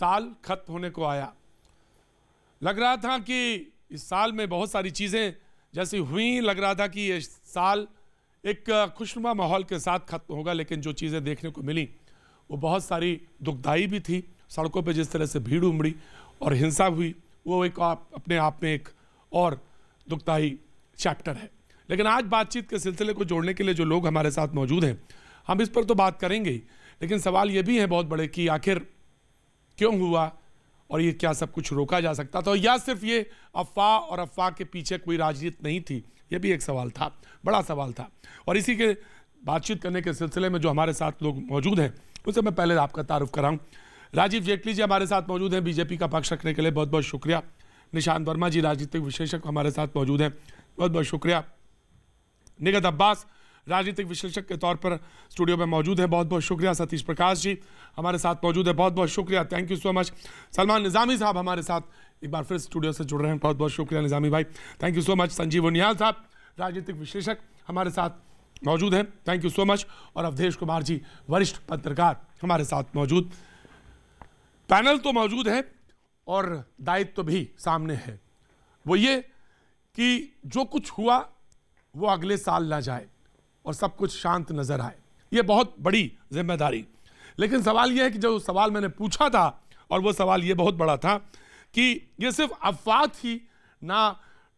साल खत्म होने को आया लग रहा था कि इस साल में बहुत सारी चीज़ें जैसी हुई लग रहा था कि ये साल एक खुशनुमा माहौल के साथ खत्म होगा लेकिन जो चीज़ें देखने को मिली वो बहुत सारी दुखदाई भी थी सड़कों पर जिस तरह से भीड़ उमड़ी और हिंसा हुई वो एक आप अपने आप में एक और दुखदाई चैप्टर है लेकिन आज बातचीत के सिलसिले को जोड़ने के लिए जो लोग हमारे साथ मौजूद हैं हम इस पर तो बात करेंगे ही लेकिन सवाल ये भी है बहुत बड़े कि आखिर क्यों हुआ और ये क्या सब कुछ रोका जा सकता था या सिर्फ ये अफवाह और अफवाह के पीछे कोई राजनीति नहीं थी ये भी एक सवाल था बड़ा सवाल था और इसी के बातचीत करने के सिलसिले में जो हमारे साथ लोग मौजूद हैं उनसे मैं पहले आपका तारुफ कराऊँ राजीव जेटली जी हमारे साथ मौजूद हैं बीजेपी का पक्ष रखने के लिए बहुत बहुत शुक्रिया निशांत वर्मा जी राजनीतिक विशेषज्ञ हमारे साथ मौजूद हैं बहुत बहुत शुक्रिया निगत अब्बास राजनीतिक विश्लेषक के तौर पर स्टूडियो में मौजूद है बहुत बहुत शुक्रिया सतीश प्रकाश जी हमारे साथ मौजूद है बहुत बहुत शुक्रिया thank you so much Salman Nizami साहब हमारे साथ एक बार फिर स्टूडियो से जुड़ रहे हैं बहुत बहुत शुक्रिया निज़ामी भाई thank you so much Sanjeev Uniyal साहब राजनीतिक विश्लेषक हमारे साथ मौजूद हैं थैंक यू सो मच और अवधेश कुमार जी वरिष्ठ पत्रकार हमारे साथ मौजूद पैनल तो मौजूद है और दायित्व तो भी सामने है वो ये कि जो कुछ हुआ वो अगले साल ना जाए और सब कुछ शांत नजर आए ये बहुत बड़ी जिम्मेदारी लेकिन सवाल यह है कि जो सवाल मैंने पूछा था और वो सवाल ये बहुत बड़ा था कि ये सिर्फ अफवाह थी ना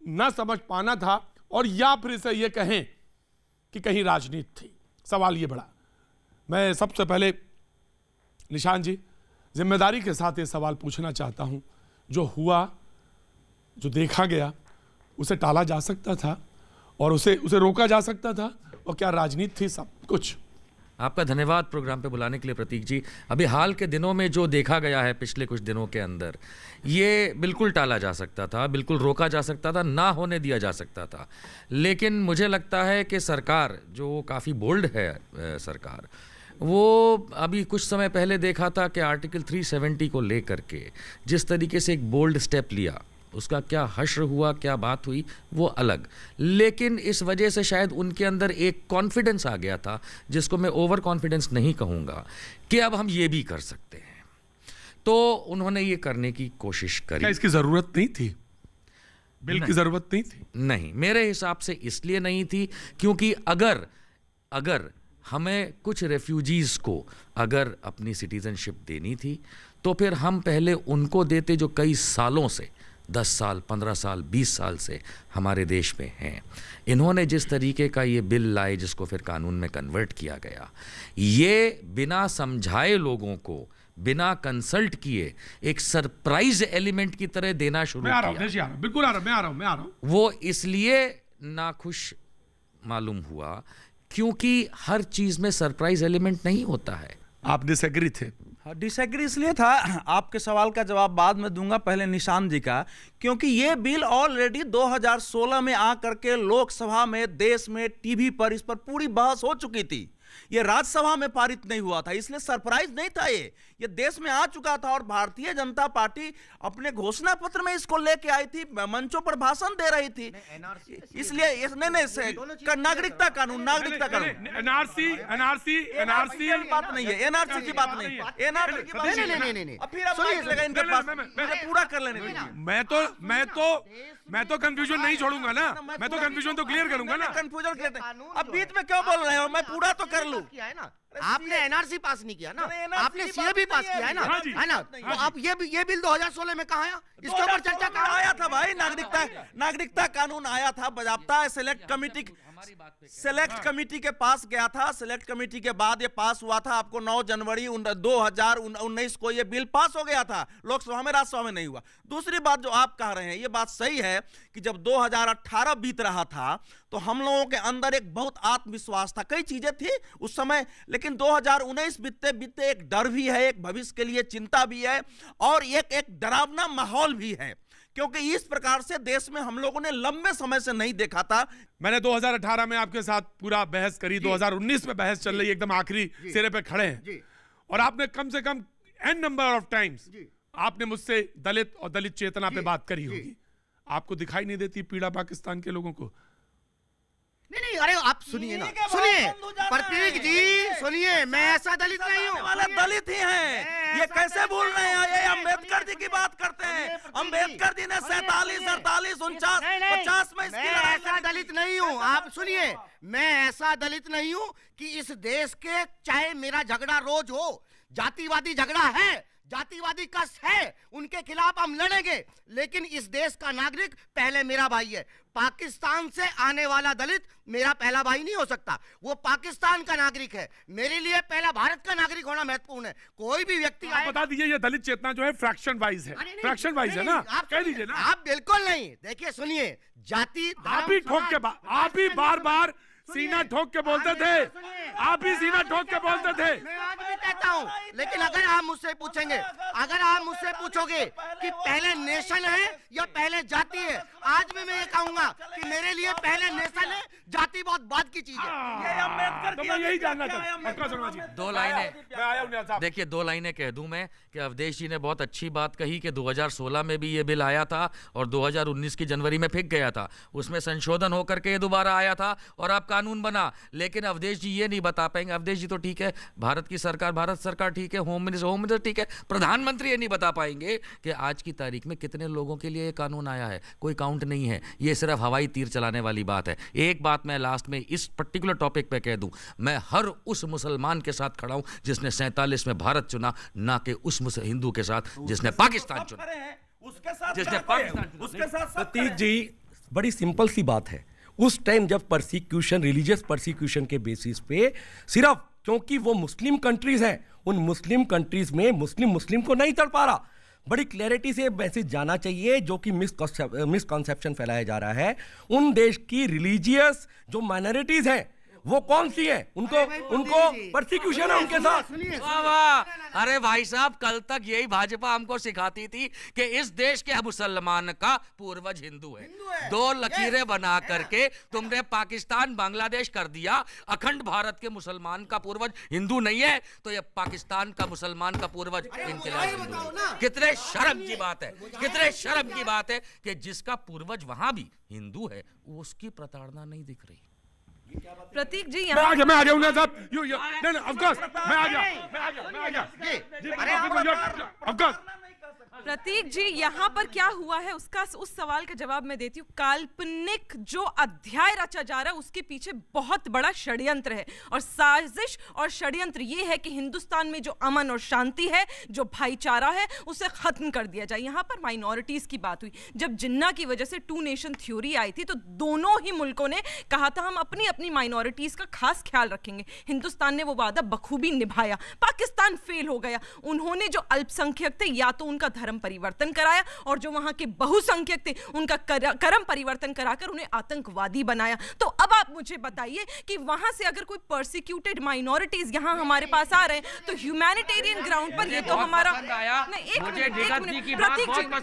ना समझ पाना था और या फिर इसे ये कहें कि कहीं राजनीति थी सवाल ये बड़ा मैं सबसे पहले निशान जी जिम्मेदारी के साथ ये सवाल पूछना चाहता हूँ जो हुआ जो देखा गया उसे टाला जा सकता था और उसे उसे रोका जा सकता था और क्या राजनीति थी सब कुछ आपका धन्यवाद प्रोग्राम पे बुलाने के लिए प्रतीक जी अभी हाल के दिनों में जो देखा गया है पिछले कुछ दिनों के अंदर ये बिल्कुल टाला जा सकता था बिल्कुल रोका जा सकता था ना होने दिया जा सकता था लेकिन मुझे लगता है कि सरकार जो काफ़ी बोल्ड है सरकार वो अभी कुछ समय पहले देखा था कि आर्टिकल 370 को लेकर के जिस तरीके से एक बोल्ड स्टेप लिया उसका क्या हश्र हुआ क्या बात हुई वो अलग लेकिन इस वजह से शायद उनके अंदर एक कॉन्फिडेंस आ गया था जिसको मैं ओवर कॉन्फिडेंस नहीं कहूँगा कि अब हम ये भी कर सकते हैं तो उन्होंने ये करने की कोशिश करी इसकी ज़रूरत नहीं थी बिल की ज़रूरत नहीं थी नहीं मेरे हिसाब से इसलिए नहीं थी क्योंकि अगर अगर हमें कुछ रेफ्यूजीज़ को अगर अपनी सिटीज़नशिप देनी थी तो फिर हम पहले उनको देते जो कई सालों से दस साल पंद्रह साल बीस साल से हमारे देश में हैं इन्होंने जिस तरीके का ये बिल लाए जिसको फिर कानून में कन्वर्ट किया गया ये बिना समझाए लोगों को बिना कंसल्ट किए एक सरप्राइज एलिमेंट की तरह देना शुरू मैं आ रहा हूँ बिल्कुल आ रहा मैं आ रहा मैं आ रहा हूँ वो इसलिए नाखुश मालूम हुआ क्योंकि हर चीज में सरप्राइज एलिमेंट नहीं होता है आप डिसएग्री थे डिसग्री हाँ, इसलिए था आपके सवाल का जवाब बाद में दूंगा पहले निशान जी का क्योंकि ये बिल ऑलरेडी 2016 में आ करके लोकसभा में देश में टीवी पर इस पर पूरी बहस हो चुकी थी ये राज्यसभा में पारित नहीं हुआ था इसलिए सरप्राइज नहीं था ये ये देश में आ चुका था और भारतीय जनता पार्टी अपने घोषणा पत्र में इसको लेके आई थी मंचों पर भाषण दे रही थी इसलिए नहीं नहीं नागरिकता कानून नागरिकता कानून एनआरसी एनआरसी एनआरसी बात नहीं है एनआरसी की बात नहीं एनआरसी पूरा कर लेने मैं तो मैं तो मैं तो कंफ्यूजन नहीं छोड़ूंगा ना मैं तो कंफ्यूजन तो क्लियर करूंगा ना कंफ्यूजन अब बीच में क्यों बोल रहे हो मैं पूरा तो कर लू आपने एनआरसी पास नहीं किया ना आपने सीए भी पास किया है ना है ना हाँ तो आप ये ये बिल 2016 में कहा आया इसके ऊपर चर्चा कहा आया था भाई नागरिकता हाँ, हाँ, नागरिकता कानून आया था बजाबता सिलेक्ट कमेटी सेलेक्ट कमेटी के पास गया था सेलेक्ट कमेटी के बाद ये पास हुआ था आपको 9 जनवरी दो हजार उन्नीस को ये बिल पास हो गया था लोकसभा में राज्यसभा में नहीं हुआ दूसरी बात जो आप कह रहे हैं ये बात सही है कि जब 2018 बीत रहा था तो हम लोगों के अंदर एक बहुत आत्मविश्वास था कई चीजें थी उस समय लेकिन 2019 बीतते बीतते एक डर भी है एक भविष्य के लिए चिंता भी है और एक एक डरावना माहौल भी है क्योंकि इस प्रकार से देश में हम लोगों ने लंबे समय से नहीं देखा था मैंने 2018 में आपके साथ पूरा बहस करी 2019 में बहस चल रही एकदम आखिरी सिरे पे खड़े हैं और आपने कम से कम एन नंबर ऑफ टाइम्स आपने मुझसे दलित और दलित चेतना पे बात करी होगी आपको दिखाई नहीं देती पीड़ा पाकिस्तान के लोगों को नहीं नहीं अरे आप सुनिए ना सुनिए प्रतीक जी सुनिए मैं ऐसा दलित नहीं हूँ वाला दलित ही है ये कैसे बोल रहे हैं ये अम्बेडकर जी की बात करते हैं अम्बेडकर जी ने सैतालीस अड़तालीस उनचास पचास में मैं ऐसा दलित नहीं हूँ आप सुनिए मैं ऐसा दलित नहीं हूँ कि इस देश के चाहे मेरा झगड़ा रोज हो जातिवादी झगड़ा है जातिवादी कस है उनके खिलाफ हम लड़ेंगे लेकिन इस देश का नागरिक पहले मेरा भाई है पाकिस्तान से आने वाला दलित मेरा पहला भाई नहीं हो सकता वो पाकिस्तान का नागरिक है मेरे लिए पहला भारत का नागरिक होना महत्वपूर्ण है कोई भी व्यक्ति आप बता दीजिए ये दलित चेतना जो है फ्रैक्शन वाइज है फ्रैक्शन वाइज है ना आप कह दीजिए ना आप बिल्कुल नहीं देखिए सुनिए जाति आप ही ठोक के आप ही बार बार सीना ठोक के बोलते थे आप भी सीना ठोक के बोलते थे मैं आज भी कहता हूँ लेकिन अगर आप मुझसे पूछेंगे अगर आप मुझसे पूछोगे कि पहले नेशन है या पहले जाति है आज भी मैं ये कहूंगा कि मेरे लिए पहले नेशन है जाति बहुत बाद की चीज है हाँ। तो मैं यही जानना चाहता दो लाइने देखिए दो लाइने कह दू मैं कि अवधेश जी ने बहुत अच्छी बात कही कि 2016 में भी ये बिल आया था और 2019 की जनवरी में फेंक गया था उसमें संशोधन होकर के दोबारा आया था और आपका कानून बना लेकिन अवधेश जी ये नहीं बता पाएंगे अवधेश जी तो ठीक है भारत की सरकार भारत सरकार ठीक है होम मिनिस्टर होम मिनिस्टर ठीक है प्रधानमंत्री ये नहीं बता पाएंगे कि आज की तारीख में कितने लोगों के लिए ये कानून आया है कोई काउंट नहीं है ये सिर्फ हवाई तीर चलाने वाली बात है एक बात मैं लास्ट में इस पर्टिकुलर टॉपिक पर कह दूँ मैं हर उस मुसलमान के साथ खड़ा हूँ जिसने सैंतालीस में भारत चुना ना कि उस हिंदू के साथ जिसने पाकिस्तान चुना उसके साथ जिसने पाकिस्तान प्रतीक जी बड़ी सिंपल सी बात है उस टाइम जब परसिक्यूशन रिलीजियस परसिक्यूशन के बेसिस पे सिर्फ क्योंकि वो मुस्लिम कंट्रीज हैं उन मुस्लिम कंट्रीज में मुस्लिम मुस्लिम को नहीं तड़ पा रहा बड़ी क्लैरिटी से मैसेज जाना चाहिए जो कि मिसकॉन्सेप्शन फैलाया जा रहा है उन देश की रिलीजियस जो माइनॉरिटीज़ हैं वो कौन सी है उनको उनको प्रोसिक्यूशन है उनके साथ अरे भाई साहब कल तक यही भाजपा हमको सिखाती थी कि इस देश के मुसलमान का पूर्वज हिंदू है दो लकीरें बना करके तुमने पाकिस्तान बांग्लादेश कर दिया अखंड भारत के मुसलमान का पूर्वज हिंदू नहीं है तो ये पाकिस्तान का मुसलमान का पूर्वज इनकलाब कितने शर्म की बात है कितने शर्म की बात है कि जिसका पूर्वज वहां भी हिंदू है उसकी प्रताड़ना नहीं दिख रही प्रतीक जी यहाँ आ गया मैं आ गया उन्हें साहब यू यू नहीं नहीं अफगान मैं आ गया मैं आ गया मैं आ गया जी अरे ऑफ कोर्स प्रतीक जी यहाँ पर क्या हुआ है उसका उस सवाल का जवाब मैं देती हूँ काल्पनिक जो अध्याय रचा जा रहा है उसके पीछे बहुत बड़ा षड्यंत्र है और साजिश और षड्यंत्र ये है कि हिंदुस्तान में जो अमन और शांति है जो भाईचारा है उसे खत्म कर दिया जाए यहाँ पर माइनॉरिटीज़ की बात हुई जब जिन्ना की वजह से टू नेशन थ्योरी आई थी तो दोनों ही मुल्कों ने कहा था हम अपनी अपनी माइनॉरिटीज़ का खास ख्याल रखेंगे हिंदुस्तान ने वो वादा बखूबी निभाया पाकिस्तान फेल हो गया उन्होंने जो अल्पसंख्यक थे या तो उनका उनका धर्म परिवर्तन कराया और जो वहां के बहुसंख्यक थे उनका कर्म परिवर्तन कराकर उन्हें आतंकवादी बनाया तो अब आप मुझे बताइए कि वहां से अगर कोई परसिक्यूटेड माइनॉरिटीज यहाँ हमारे पास आ रहे हैं तो ह्यूमैनिटेरियन ग्राउंड पर ये तो हमारा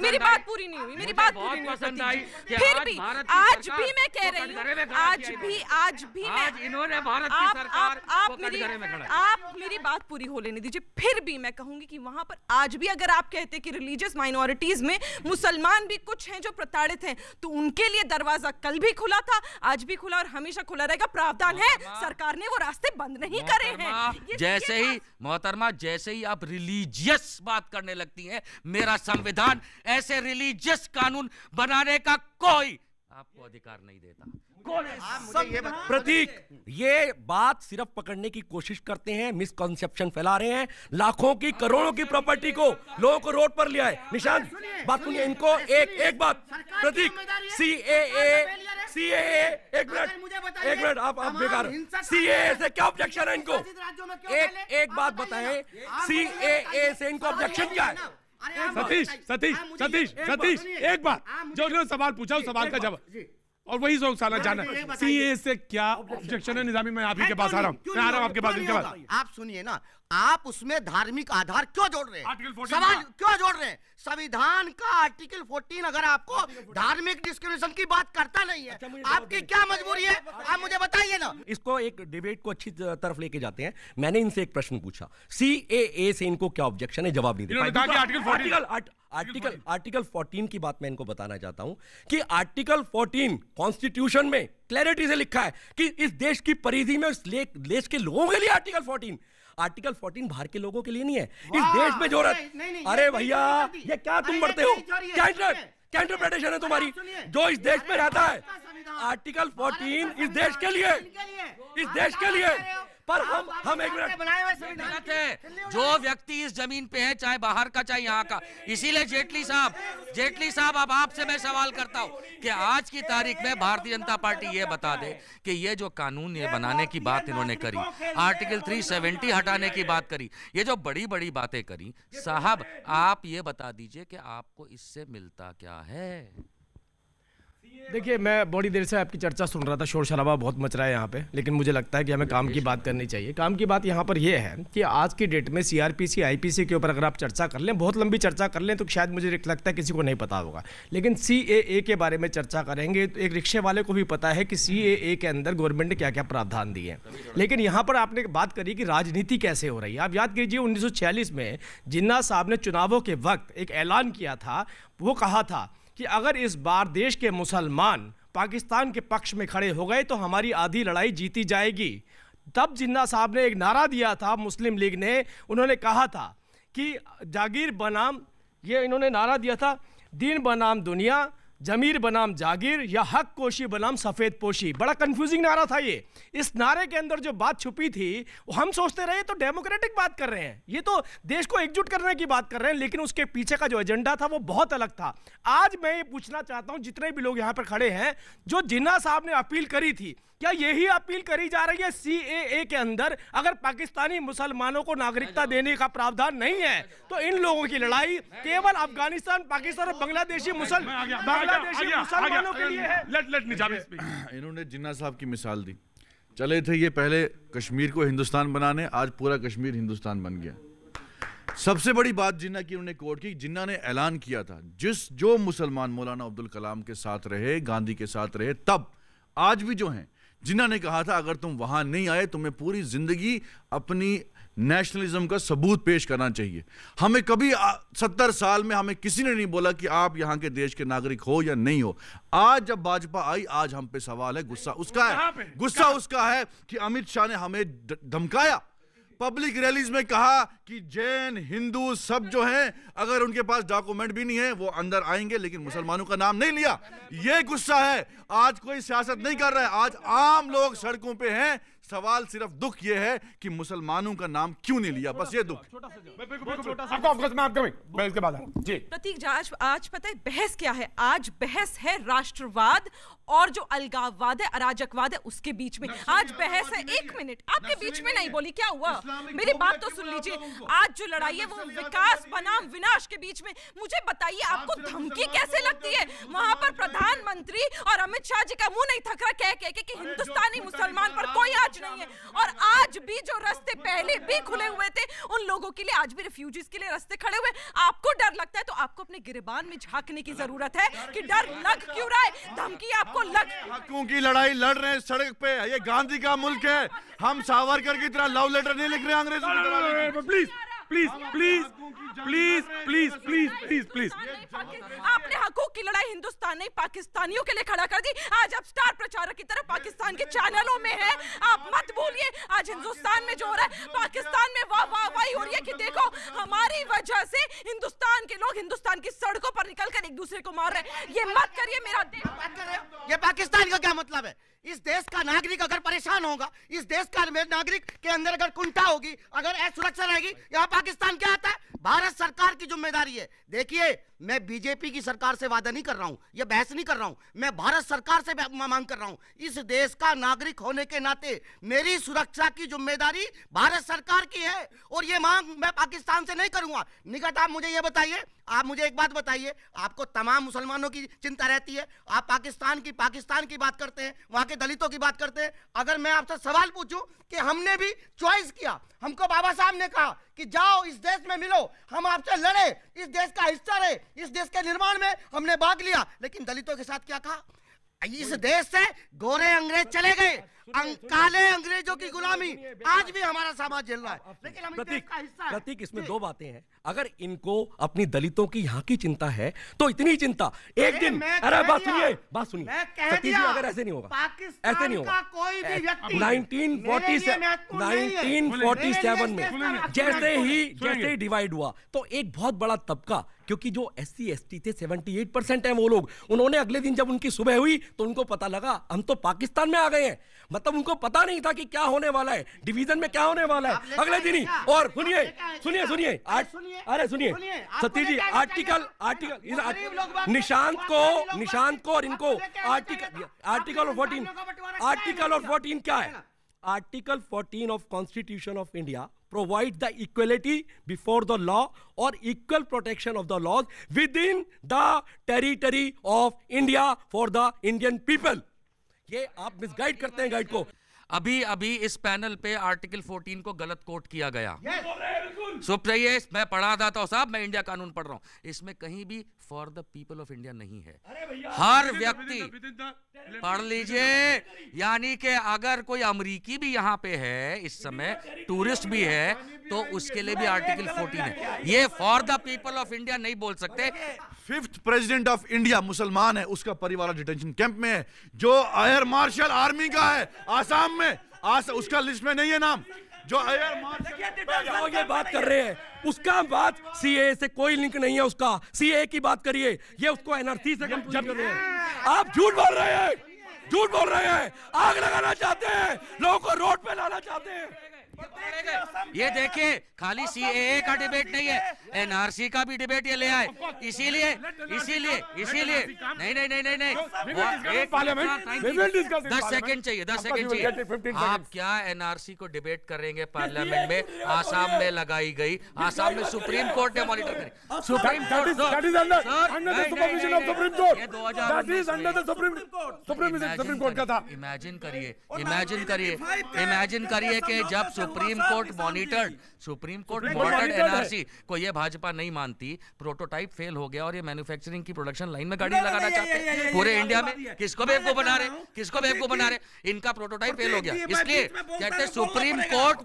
मेरी बात पूरी नहीं हुई मेरी बात पूरी नहीं हुई फिर भी आज भी मैं कह रही हूँ आज भी आज भी मैं आप, आप मेरी आप मेरी बात पूरी हो लेने दीजिए फिर भी मैं कहूंगी कि वहां पर आज भी अगर आप कहते कि कि रिलीजियस माइनॉरिटीज़ में मुसलमान भी कुछ हैं जो प्रताड़ित हैं तो उनके लिए दरवाज़ा कल भी खुला था आज भी खुला और हमेशा खुला रहेगा प्रावधान है सरकार ने वो रास्ते बंद नहीं करे हैं तो जैसे ही मोहतरमा जैसे ही आप रिलीजियस बात करने लगती है मेरा संविधान ऐसे रिलीजियस कानून बनाने का कोई आपको अधिकार नहीं देता कौन है प्रतीक ये बात सिर्फ पकड़ने की कोशिश करते हैं मिसकॉन्सेप्शन फैला रहे हैं लाखों की करोड़ों की प्रॉपर्टी को लोगों को रोड पर लिया है निशान बात सुनिए इनको एक एक बात प्रतीक सी ए सी ए एक मिनट एक मिनट आप आप बेकार सी ए से क्या ऑब्जेक्शन है इनको एक एक बात बताएं सी ए से इनको ऑब्जेक्शन क्या है सतीश सतीश सतीश सतीश एक बात जो सवाल पूछा उस सवाल का जवाब और वही सॉन्ग साला जाना सीए से क्या ऑब्जेक्शन है निजामी मैं आप ही के पास आ रहा हूँ मैं आ रहा हूँ आपके पास इनके पास आप सुनिए ना आप उसमें धार्मिक आधार क्यों जोड़ रहे हैं सवाल क्यों जोड़ रहे हैं संविधान का आर्टिकल 14 अगर आपको धार्मिक डिस्क्रिमिनेशन की बात करता नहीं है अच्छा, आपकी क्या मजबूरी है आप मुझे बताइए ना इसको एक डिबेट को अच्छी तरफ लेके जाते हैं मैंने इनसे एक प्रश्न पूछा सी से इनको क्या ऑब्जेक्शन है जवाब नहीं दे आर्टिकल आर्टिकल 14 की बात मैं इनको बताना चाहता हूं कि आर्टिकल 14 कॉन्स्टिट्यूशन में क्लैरिटी से लिखा है कि इस देश की परिधि में इस देश के लोगों के लिए आर्टिकल 14 आर्टिकल 14 बाहर के लोगों के लिए नहीं है इस देश में जरूरत अरे भैया ये क्या तुम बढ़ते हो क्या इंटरप्रिटेशन है तुम्हारी जो इस देश में रहता है आर्टिकल 14 इस देश के लिए इस देश के लिए पर हम हम एक मिनट बनाए हुए संविधान है जो व्यक्ति इस जमीन पे है चाहे बाहर का चाहे यहाँ का इसीलिए जेटली साहब जेटली साहब अब आपसे मैं सवाल करता हूँ कि आज की तारीख में भारतीय जनता पार्टी ये बता दे कि ये जो कानून ये बनाने की बात इन्होंने करी आर्टिकल 370 हटाने की बात करी ये जो बड़ी बड़ी बातें करी साहब आप ये बता दीजिए कि आपको इससे मिलता क्या है देखिए मैं बड़ी देर से आपकी चर्चा सुन रहा था शोर शराबा बहुत मच रहा है यहाँ पे लेकिन मुझे लगता है कि हमें काम की बात करनी चाहिए काम की बात यहाँ पर यह है कि आज की डेट में सीआरपीसी आईपीसी के ऊपर अगर आप चर्चा कर लें बहुत लंबी चर्चा कर लें तो शायद मुझे लगता है किसी को नहीं पता होगा लेकिन सी के बारे में चर्चा करेंगे तो एक रिक्शे वाले को भी पता है कि सी के अंदर गवर्नमेंट ने क्या क्या प्रावधान दिए हैं लेकिन यहाँ पर आपने बात करी कि राजनीति कैसे हो रही है आप याद कीजिए उन्नीस में जिन्ना साहब ने चुनावों के वक्त एक ऐलान किया था वो कहा था कि अगर इस बार देश के मुसलमान पाकिस्तान के पक्ष में खड़े हो गए तो हमारी आधी लड़ाई जीती जाएगी तब जिन्ना साहब ने एक नारा दिया था मुस्लिम लीग ने उन्होंने कहा था कि जागीर बनाम ये इन्होंने नारा दिया था दीन बनाम दुनिया जमीर बनाम जागीर या हक कोशी बनाम सफ़ेद पोशी बड़ा कंफ्यूजिंग नारा था ये इस नारे के अंदर जो बात छुपी थी वो हम सोचते रहे तो डेमोक्रेटिक बात कर रहे हैं ये तो देश को एकजुट करने की बात कर रहे हैं लेकिन उसके पीछे का जो एजेंडा था वो बहुत अलग था आज मैं ये पूछना चाहता हूँ जितने भी लोग यहाँ पर खड़े हैं जो जिन्ना साहब ने अपील करी थी क्या यही अपील करी जा रही है सी के अंदर अगर पाकिस्तानी मुसलमानों को नागरिकता देने का प्रावधान नहीं है तो इन लोगों की लड़ाई केवल अफगानिस्तान पाकिस्तान और बांग्लादेशी मुसलमान इन्होंने जिन्ना साहब की मिसाल दी चले थे ये पहले कश्मीर को हिंदुस्तान बनाने आज पूरा कश्मीर हिंदुस्तान बन गया सबसे बड़ी बात जिन्ना की उन्होंने कोर्ट की जिन्ना ने ऐलान किया था जिस जो मुसलमान मौलाना अब्दुल कलाम के साथ रहे गांधी के साथ रहे तब आज भी जो हैं जिन्ना ने कहा था अगर तुम वहां नहीं आए तो मैं पूरी जिंदगी अपनी नेशनलिज्म का सबूत पेश करना चाहिए हमें कभी सत्तर साल में हमें किसी ने नहीं बोला कि आप यहाँ के देश के नागरिक हो या नहीं हो आज जब भाजपा आई आज हम पे सवाल है गुस्सा उसका है गुस्सा उसका है कि अमित शाह ने हमें धमकाया पब्लिक रैलीज में कहा कि जैन हिंदू सब जो हैं अगर उनके पास डॉक्यूमेंट भी नहीं है वो अंदर आएंगे लेकिन मुसलमानों का नाम नहीं लिया ये गुस्सा है आज कोई सियासत नहीं कर रहा है आज आम लोग सड़कों पे हैं सवाल सिर्फ दुख ये है कि मुसलमानों का नाम क्यों नहीं लिया बस ये दुख प्रतीक आज आज पता है बहस क्या है आज बहस है राष्ट्रवाद और जो अलगाववाद है अराजकवाद है उसके बीच में आज बहस है एक मिनट आपके बीच में नहीं बोली क्या हुआ मेरी बात तो सुन लीजिए आज जो लड़ाई है वो विकास बनाम विनाश के बीच में मुझे बताइए आपको धमकी कैसे लगती है वहां पर प्रधानमंत्री और अमित शाह जी का मुंह नहीं थक रहा कह के कि हिंदुस्तानी मुसलमान पर कोई आज नहीं है और आज भी जो रास्ते पहले भी खुले हुए थे उन लोगों के लिए आज भी रिफ्यूजीज के लिए रास्ते खड़े हुए आपको डर लगता है तो आपको अपने गिरबान में झांकने की जरूरत है कि डर लग क्यों रहा है धमकी हाँ, आपको हाँ, लग हाँ, हकों की लड़ाई लड़ रहे हैं सड़क पे ये गांधी का मुल्क है हम सावरकर की तरह लव लेटर नहीं लिख रहे अंग्रेजों की तरह please please please please please please please please आपने हकों की लड़ाई हिंदुस्तान नहीं पाकिस्तानियों के लिए खड़ा कर दी आज आप स्टार प्रचारक की तरह पाकिस्तान के चैनलों में है आप मत भूलिए आज हिंदुस्तान में जो हो रहा है पाकिस्तान में वाह वाह वाह हो रही है कि देखो हमारी वजह से हिंदुस्तान के लोग हिंदुस्तान की सड़कों पर निकल एक दूसरे को मार रहे हैं ये मत करिए मेरा ये पाकिस्तान का क्या मतलब है इस देश का नागरिक अगर परेशान होगा इस देश का नागरिक के अंदर अगर कुंठा होगी अगर असुरक्षा रहेगी यहाँ पाकिस्तान क्या आता है भारत सरकार की जिम्मेदारी है देखिए मैं बीजेपी की सरकार से वादा नहीं कर रहा हूं यह बहस नहीं कर रहा हूं मैं भारत सरकार से मांग कर रहा हूं इस देश का नागरिक होने के नाते मेरी सुरक्षा की जिम्मेदारी भारत सरकार की है और यह मांग मैं पाकिस्तान से नहीं करूंगा निकट आप मुझे यह बताइए आप मुझे एक बात बताइए आपको तमाम मुसलमानों की चिंता रहती है आप पाकिस्तान की पाकिस्तान की बात करते हैं वहाँ के दलितों की बात करते हैं अगर मैं आपसे सवाल पूछूं कि हमने भी चॉइस किया हमको बाबा साहब ने कहा कि जाओ इस देश में मिलो हम आपसे लड़े इस देश का हिस्सा रहे इस देश के निर्माण में हमने भाग लिया लेकिन दलितों के साथ क्या कहा इस देश से गोरे अंग्रेज चले गए काले अंग्रेजों की गुलामी आज भी हमारा समाज झेल रहा है लेकिन हम हिस्सा प्रतीक इसमें दो बातें हैं अगर इनको अपनी दलितों की यहाँ की चिंता है तो इतनी चिंता एक दिन अरे बात सुनिए बात सुनिए सतीश जी अगर ऐसे नहीं होगा ऐसे नहीं होगा कोई भी nineteen forty nineteen forty seven में जैसे ही जैसे ही डिवाइड हुआ तो एक बहुत बड़ा तबका क्योंकि जो एस सी एस टी थे एट परसेंट है वो लोग उन्होंने अगले दिन जब उनकी सुबह हुई तो उनको पता लगा हम तो पाकिस्तान में आ गए हैं मतलब उनको पता नहीं था कि क्या होने वाला है डिवीजन में क्या होने वाला है अगले दिन ही और सुनिए सुनिए सुनिए आज सुनिए अरे सुनिए सत्य जी आर्टिकल आर्टिकल निशांत को निशांत को और इनको article article of fourteen article of fourteen क्या है article fourteen of constitution of India provide the equality before the law और equal protection of the laws within the territory of India for the Indian people ये आप misguide करते हैं guide को अभी अभी इस पैनल पे आर्टिकल 14 को गलत कोट किया गया yes. सुप चाहिए मैं पढ़ा था तो साहब मैं इंडिया कानून पढ़ रहा हूँ इसमें कहीं भी for the people of India नहीं है हर व्यक्ति पढ़ लीजिए यानी कि अगर कोई अमरीकी भी यहाँ पे है इस समय टूरिस्ट तो भी है तो उसके लिए भी आर्टिकल तो फोर्टीन है ये for the people of India नहीं बोल सकते फिफ्थ प्रेसिडेंट ऑफ इंडिया मुसलमान है उसका परिवार डिटेंशन कैंप में है जो एयर मार्शल आर्मी का है आसाम में आस, उसका लिस्ट में नहीं है नाम जो ये बात कर रहे हैं उसका बात सीए से कोई लिंक नहीं है उसका सीए की बात करिए ये उसको एनआरसी से कंफ्यूज कर रहे हैं आप झूठ बोल रहे हैं झूठ बोल रहे हैं आग लगाना चाहते हैं लोगों को रोड पे लाना चाहते हैं ये देखिए खाली सी ए का डिबेट नहीं है एनआरसी का भी डिबेट ये ले आए इसीलिए इसीलिए इसीलिए नहीं नहीं नहीं नहीं नहीं दस सेकंड चाहिए दस सेकंड चाहिए आप क्या एनआरसी को डिबेट करेंगे पार्लियामेंट में आसाम में लगाई गई आसाम में सुप्रीम कोर्ट ने मॉनिटर करी सुप्रीम कोर्ट सुप्रीम कोर्ट का था इमेजिन करिए इमेजिन करिए इमेजिन करिए कि जब Supreme Court monitored supreme court modern NRC को ये भाजपा नहीं मानती प्रोटोटाइप फेल हो गया और ये मैन्युफैक्चरिंग की प्रोडक्शन लाइन में गाड़ी लगाना चाहते हैं पूरे इंडिया में किसको बेवकूफ बना रहे किसको बेवकूफ बना रहे इनका प्रोटोटाइप फेल हो गया इसलिए कहते सुप्रीम कोर्ट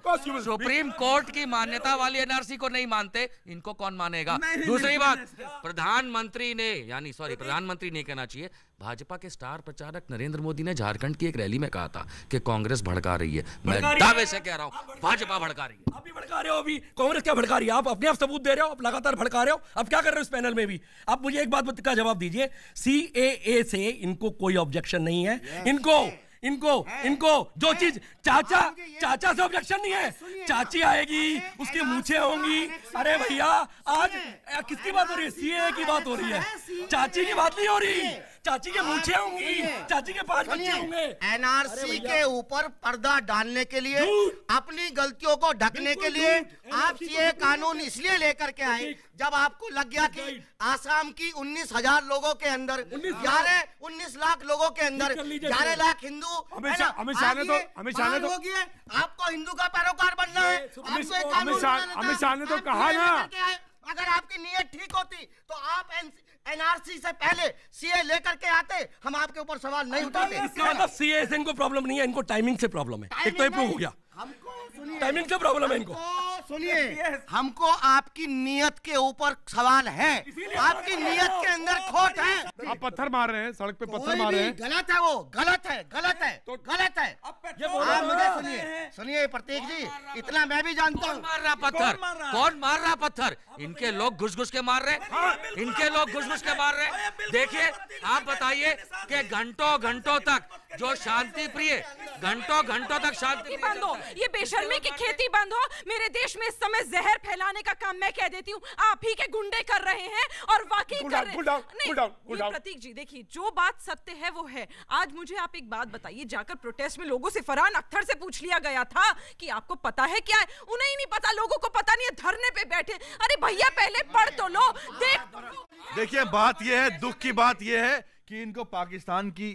सुप्रीम कोर्ट की मान्यता वाली एनआरसी को नहीं मानते इनको कौन मानेगा दूसरी बात प्रधानमंत्री ने यानी सॉरी तो प्रधानमंत्री नहीं कहना चाहिए भाजपा के स्टार प्रचारक नरेंद्र मोदी ने झारखंड की एक रैली में कहा था कि कांग्रेस भड़का रही है मैं दावे से कह रहा हूं भाजपा भड़का रही है रहे हो अभी कांग्रेस क्या भड़का रही है आप अपने आप सबूत दे रहे हो आप लगातार भड़का रहे हो आप क्या कर रहे हो इस पैनल में भी आप मुझे एक बात का जवाब दीजिए सी ए से इनको कोई ऑब्जेक्शन नहीं है इनको इनको इनको जो चीज चाचा हाँ, चाचा से ऑब्जेक्शन नहीं है चाची आएगी उसके मुछे होंगी अरे भैया आज किसकी बात हो रही है सीए की बात हो रही है चाची की बात नहीं हो रही चाची के मूछे होंगी चाची के पास बच्चे होंगे एनआरसी के ऊपर पर्दा डालने के लिए अपनी गलतियों को ढकने के लिए आप ये कानून इसलिए लेकर के आए जब आपको लग गया कि आसाम की उन्नीस हजार लोगों के अंदर ग्यारह उन्नीस लाख लोगों के अंदर ग्यारह तो। लाख हिंदू तो, तो- होगी आपको हिंदू का पैरोकार बनना है अमित शाह ने तो कहा ना अगर आपकी नीयत ठीक होती तो आप एनआरसी से पहले सीए लेकर के आते हम आपके ऊपर सवाल नहीं उठाते मतलब सीए से इनको प्रॉब्लम नहीं है इनको टाइमिंग से प्रॉब्लम है एक तो ये प्रूव हो गया टाइमिंग क्या प्रॉब्लम है इनको सुनिए हमको आपकी नियत के ऊपर सवाल है आपकी नियत के अंदर खोट है आप पत्थर मार रहे हैं सड़क पे पत्थर मार रहे हैं गलत है वो गलत है गलत है तो गलत है मुझे सुनिए सुनिए प्रतीक जी इतना मैं भी जानता हूँ मार रहा पत्थर कौन मार रहा पत्थर इनके लोग घुस घुस के मार रहे हाँ, हाँ, इनके लोग घुस घुस के मार रहे देखिए आप बताइए कि घंटों घंटों तक जो शांति प्रिय घंटों घंटों तक शांति बांधो ये बेशर गन्ने की खेती बंद हो मेरे देश में इस समय जहर फैलाने का काम मैं कह देती हूँ आप ही के गुंडे कर रहे हैं और वाकई प्रतीक जी देखिए जो बात सत्य है वो है आज मुझे आप एक बात बताइए जाकर प्रोटेस्ट में लोगों से फरहान अख्तर से पूछ लिया गया था कि आपको पता है क्या है उन्हें ही नहीं पता लोगों को पता नहीं है धरने पे बैठे अरे भैया पहले पढ़ तो लो देख देखिए बात यह है दुख की बात यह है कि इनको पाकिस्तान की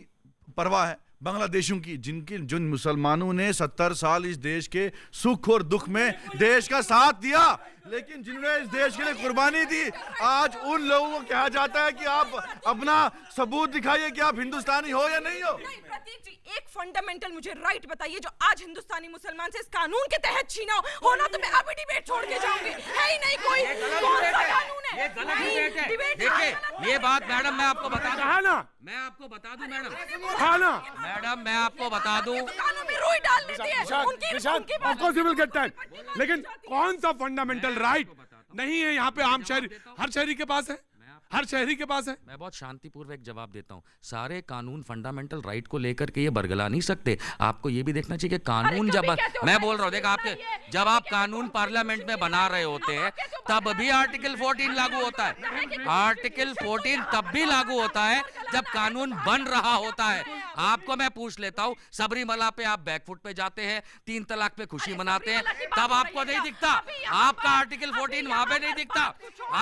परवाह है बांग्लादेशों की जिनके जिन मुसलमानों ने सत्तर साल इस देश के सुख और दुख में देश का साथ दिया लेकिन जिन्होंने इस देश के लिए कुर्बानी दी आज उन लोगों को कहा जाता है कि आप अपना सबूत दिखाइए कि आप हिंदुस्तानी हो या नहीं हो प्रतीक जी एक फंडामेंटल मुझे राइट बताइए जो आज हिंदुस्तानी मुसलमान से इस कानून के तहत छीना हो होना तो मैं अभी डिबेट छोड़ के जाऊंगी है ही नहीं कोई कौन सा कानून है ये गलत है देखिए ये बात मैडम मैं आपको बता दूं हाँ ना मैं आपको बता दूं मैडम हां ना मैडम मैं आपको बता दूं लेकिन कौन सा फंडामेंटल राइट नहीं है यहाँ पे आम शहरी हर शहरी के पास है हर शहरी के पास है मैं बहुत शांतिपूर्वक जवाब देता हूँ सारे कानून फंडामेंटल राइट को लेकर के ये बरगला नहीं सकते आपको ये भी देखना चाहिए कि कानून जब मैं बोल रहा हूँ देखा आपके जब आप कानून पार्लियामेंट में बना रहे होते हैं तब भी आर्टिकल 14 लागू होता है आर्टिकल 14 तब भी लागू होता है जब कानून बन रहा होता है आपको मैं पूछ लेता हूँ सबरीमला पे आप बैकफुट पे जाते हैं तीन तलाक पे खुशी मनाते हैं तब आपको नहीं दिखता आपका आर्टिकल फोर्टीन वहां पे नहीं दिखता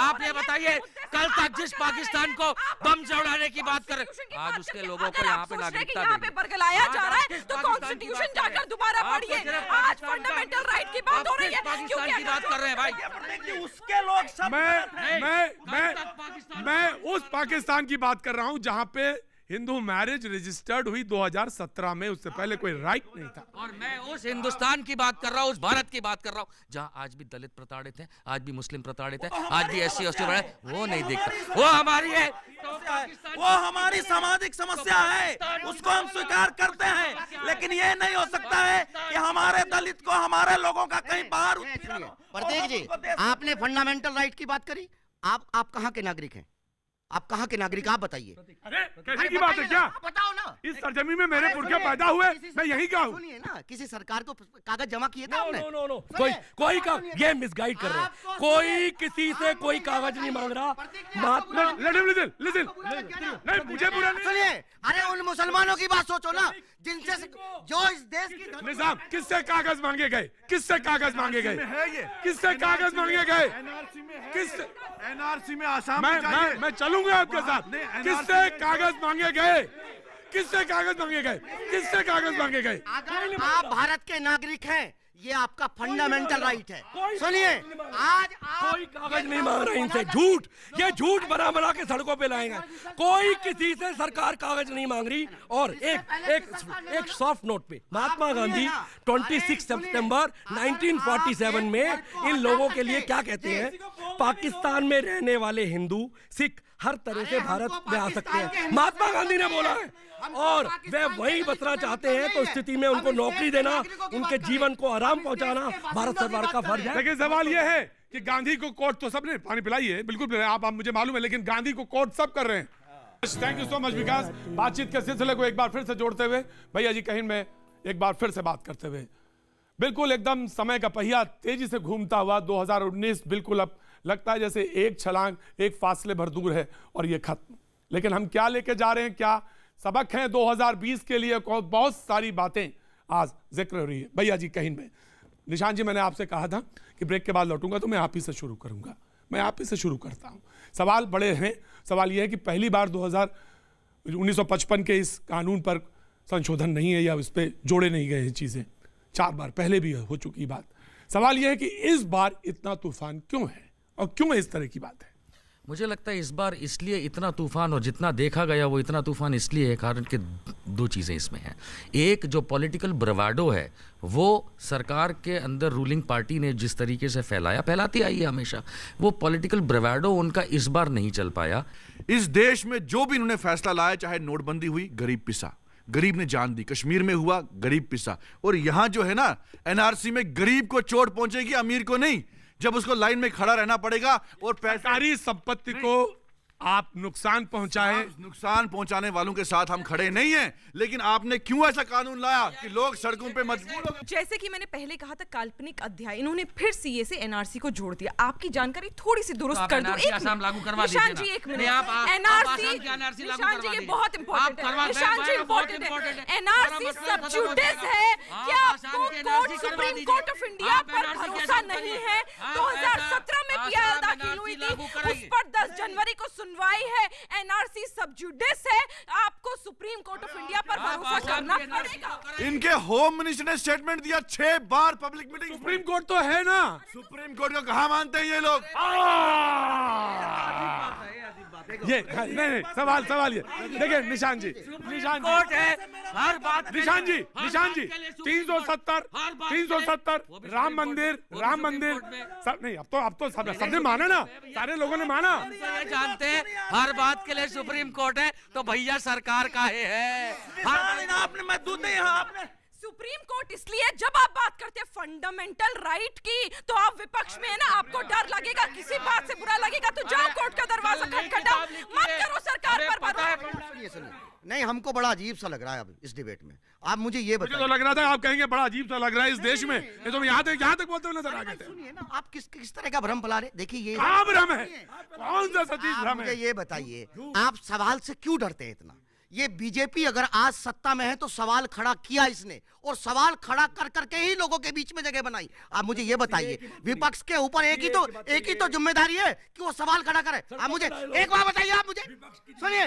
आप ये बताइए कल तक जिस पाकिस्तान को बम चौड़ाने की बात कर आज उसके लोगों को यहाँ पे नागरिकता तो की बात कर रहे हैं भाई उसके लोग मैं मैं मैं उस पाकिस्तान की बात कर रहा हूँ जहाँ पे हिंदू मैरिज रजिस्टर्ड हुई 2017 में उससे पहले कोई राइट नहीं था और मैं उस हिंदुस्तान की बात कर रहा हूँ उस भारत की बात कर रहा हूँ जहाँ आज भी दलित प्रताड़ित हैं आज भी मुस्लिम प्रताड़ित हैं आज भी ऐसी वो नहीं देखता वो हमारी है तो वो हमारी सामाजिक समस्या है उसको हम स्वीकार करते हैं लेकिन ये नहीं हो सकता है कि हमारे दलित को हमारे लोगों का कहीं बाहर प्रतीक जी आपने फंडामेंटल राइट की बात करी आप आप कहाँ के नागरिक हैं आप कहाँ के नागरिक आप बताइए अरे कैसी की बात है क्या बताओ ना इस सरजमी में मेरे पुरखे पैदा हुए मैं यही का हूँ ना किसी सरकार को कागज जमा किए थे नो नो कोई कोई का ये मिसगाइड कर रहे हैं कोई किसी से कोई कागज नहीं मांग रहा महात्मा नहीं मुझे बुरा नहीं अरे उन मुसलमानों की बात सोचो ना जिनसे जो इस देश की निजाम किससे कागज मांगे गए किससे कागज मांगे गए किससे कागज मांगे गए किस एनआरसी में आसाम मैं मैं, मैं चलूंगा आपके साथ किससे कागज मांगे गए किससे कागज मांगे गए किससे कागज मांगे गए आप भारत के नागरिक हैं ये आपका फंडामेंटल राइट है सुनिए आज कोई कागज नहीं मांग रहा इनसे झूठ ये झूठ बना बना के सड़कों पे लाएंगे कोई किसी से सरकार कागज नहीं मांग रही और एक एक एक सॉफ्ट नोट पे महात्मा गांधी 26 सितंबर 1947 में इन लोगों के लिए क्या कहते हैं पाकिस्तान में रहने वाले हिंदू सिख हर तरह से भारत में आ सकते हैं महात्मा गांधी ने बोला है तो और वे वही बचना चाहते हैं तो स्थिति में उनको नौकरी देना उनके जीवन को आराम पहुंचाना भारत सरकार का फर्ज है लेकिन सवाल यह है कि गांधी को कोर्ट तो सबने पानी पिलाई है बिल्कुल आप, आप मुझे मालूम है लेकिन गांधी को कोर्ट सब कर रहे हैं thank you so much Vikas बातचीत के सिलसिले को एक बार फिर से जोड़ते हुए भैया जी कहीं में एक बार फिर से बात करते हुए बिल्कुल एकदम समय का पहिया तेजी से घूमता हुआ 2019 बिल्कुल अब लगता है जैसे एक छलांग एक फासले भर दूर है और ये खत्म लेकिन हम क्या लेके जा रहे हैं क्या सबक हैं 2020 के लिए बहुत सारी बातें आज जिक्र हो रही है भैया जी कहीं में निशान जी मैंने आपसे कहा था कि ब्रेक के बाद लौटूंगा तो मैं आप ही से शुरू करूंगा मैं आप ही से शुरू करता हूं सवाल बड़े हैं सवाल यह है कि पहली बार दो के इस कानून पर संशोधन नहीं है या उस पर जोड़े नहीं गए हैं चीज़ें चार बार पहले भी हो चुकी बात सवाल यह है कि इस बार इतना तूफान क्यों है और क्यों इस तरह की बात है मुझे लगता है इस बार इसलिए इतना तूफान और जितना देखा गया वो इतना तूफान इसलिए है कारण कि दो चीज़ें इसमें हैं एक जो पॉलिटिकल ब्रवाडो है वो सरकार के अंदर रूलिंग पार्टी ने जिस तरीके से फैलाया फैलाती आई है हमेशा वो पॉलिटिकल ब्रवाडो उनका इस बार नहीं चल पाया इस देश में जो भी उन्होंने फैसला लाया चाहे नोटबंदी हुई गरीब पिसा गरीब ने जान दी कश्मीर में हुआ गरीब पिसा और यहाँ जो है ना एनआरसी में गरीब को चोट पहुंचेगी अमीर को नहीं जब उसको लाइन में खड़ा रहना पड़ेगा और पैसा संपत्ति को आप नुकसान पहुंचाए नुकसान पहुंचाने वालों के साथ हम खड़े नहीं हैं लेकिन आपने क्यों ऐसा कानून लाया कि लोग सड़कों पे मजबूर हो जैसे कि मैंने पहले कहा था काल्पनिक अध्याय इन्होंने फिर सीए से एनआरसी को जोड़ दिया आपकी जानकारी थोड़ी सी दुरुस्त तो कर दो एक आसाम लागू करवा निशान जी एक मिनट एनआरसी निशान जी ये बहुत इंपॉर्टेंट है निशान NRC supreme court of India पर भरोसा नहीं है दो में पीआईएल दाखिल हुई थी उस पर 10 जनवरी को सुनवाई है एनआरसी सब जुडिस है आपको सुप्रीम कोर्ट ऑफ इंडिया पर भरोसा करना पड़ेगा इनके होम मिनिस्टर ने स्टेटमेंट दिया छह बार पब्लिक मीटिंग सुप्रीम कोर्ट तो है ना सुप्रीम कोर्ट को कहा मानते हैं ये लोग ये नहीं नहीं सवाल सवाल ये देखिए निशान जी निशान कोर्ट है हर बात निशान जी निशान जी तीन सौ सत्तर तीन सौ सत्तर राम मंदिर राम मंदिर सब नहीं अब तो अब तो सब सबने माना ना सारे लोगों ने माना जानते हैं है हर बात के लिए सुप्रीम कोर्ट है तो भैया सरकार का ही है आपने मैं हाँ आपने सुप्रीम कोर्ट इसलिए जब आप बात करते हैं फंडामेंटल राइट की तो आप विपक्ष में है ना आपको डर लगेगा किसी बात से बुरा लगेगा तो जाओ कोर्ट का दरवाजा खटखटाओ मत करो सरकार पर नहीं हमको बड़ा अजीब सा लग रहा है अब इस डिबेट में आप मुझे ये तो बताइए तो लग रहा था आप कहेंगे बड़ा अजीब सा लग रहा है इस देश में ये तो यहाँ तक यहाँ तक बोलते हुए नजर आ गए सुनिए ना आप किस किस तरह का भ्रम पला रहे देखिए ये भ्रम है कौन सा सचिव भ्रम है मुझे ये बताइए आप सवाल से क्यों डरते हैं इतना ये बीजेपी अगर आज सत्ता में है तो सवाल खड़ा किया इसने और सवाल खड़ा कर करके ही लोगों के बीच में जगह बनाई आप मुझे ये बताइए विपक्ष के ऊपर एक ही तो एक ही तो जिम्मेदारी है कि वो सवाल खड़ा करे आप मुझे एक बार बताइए आप मुझे सुनिए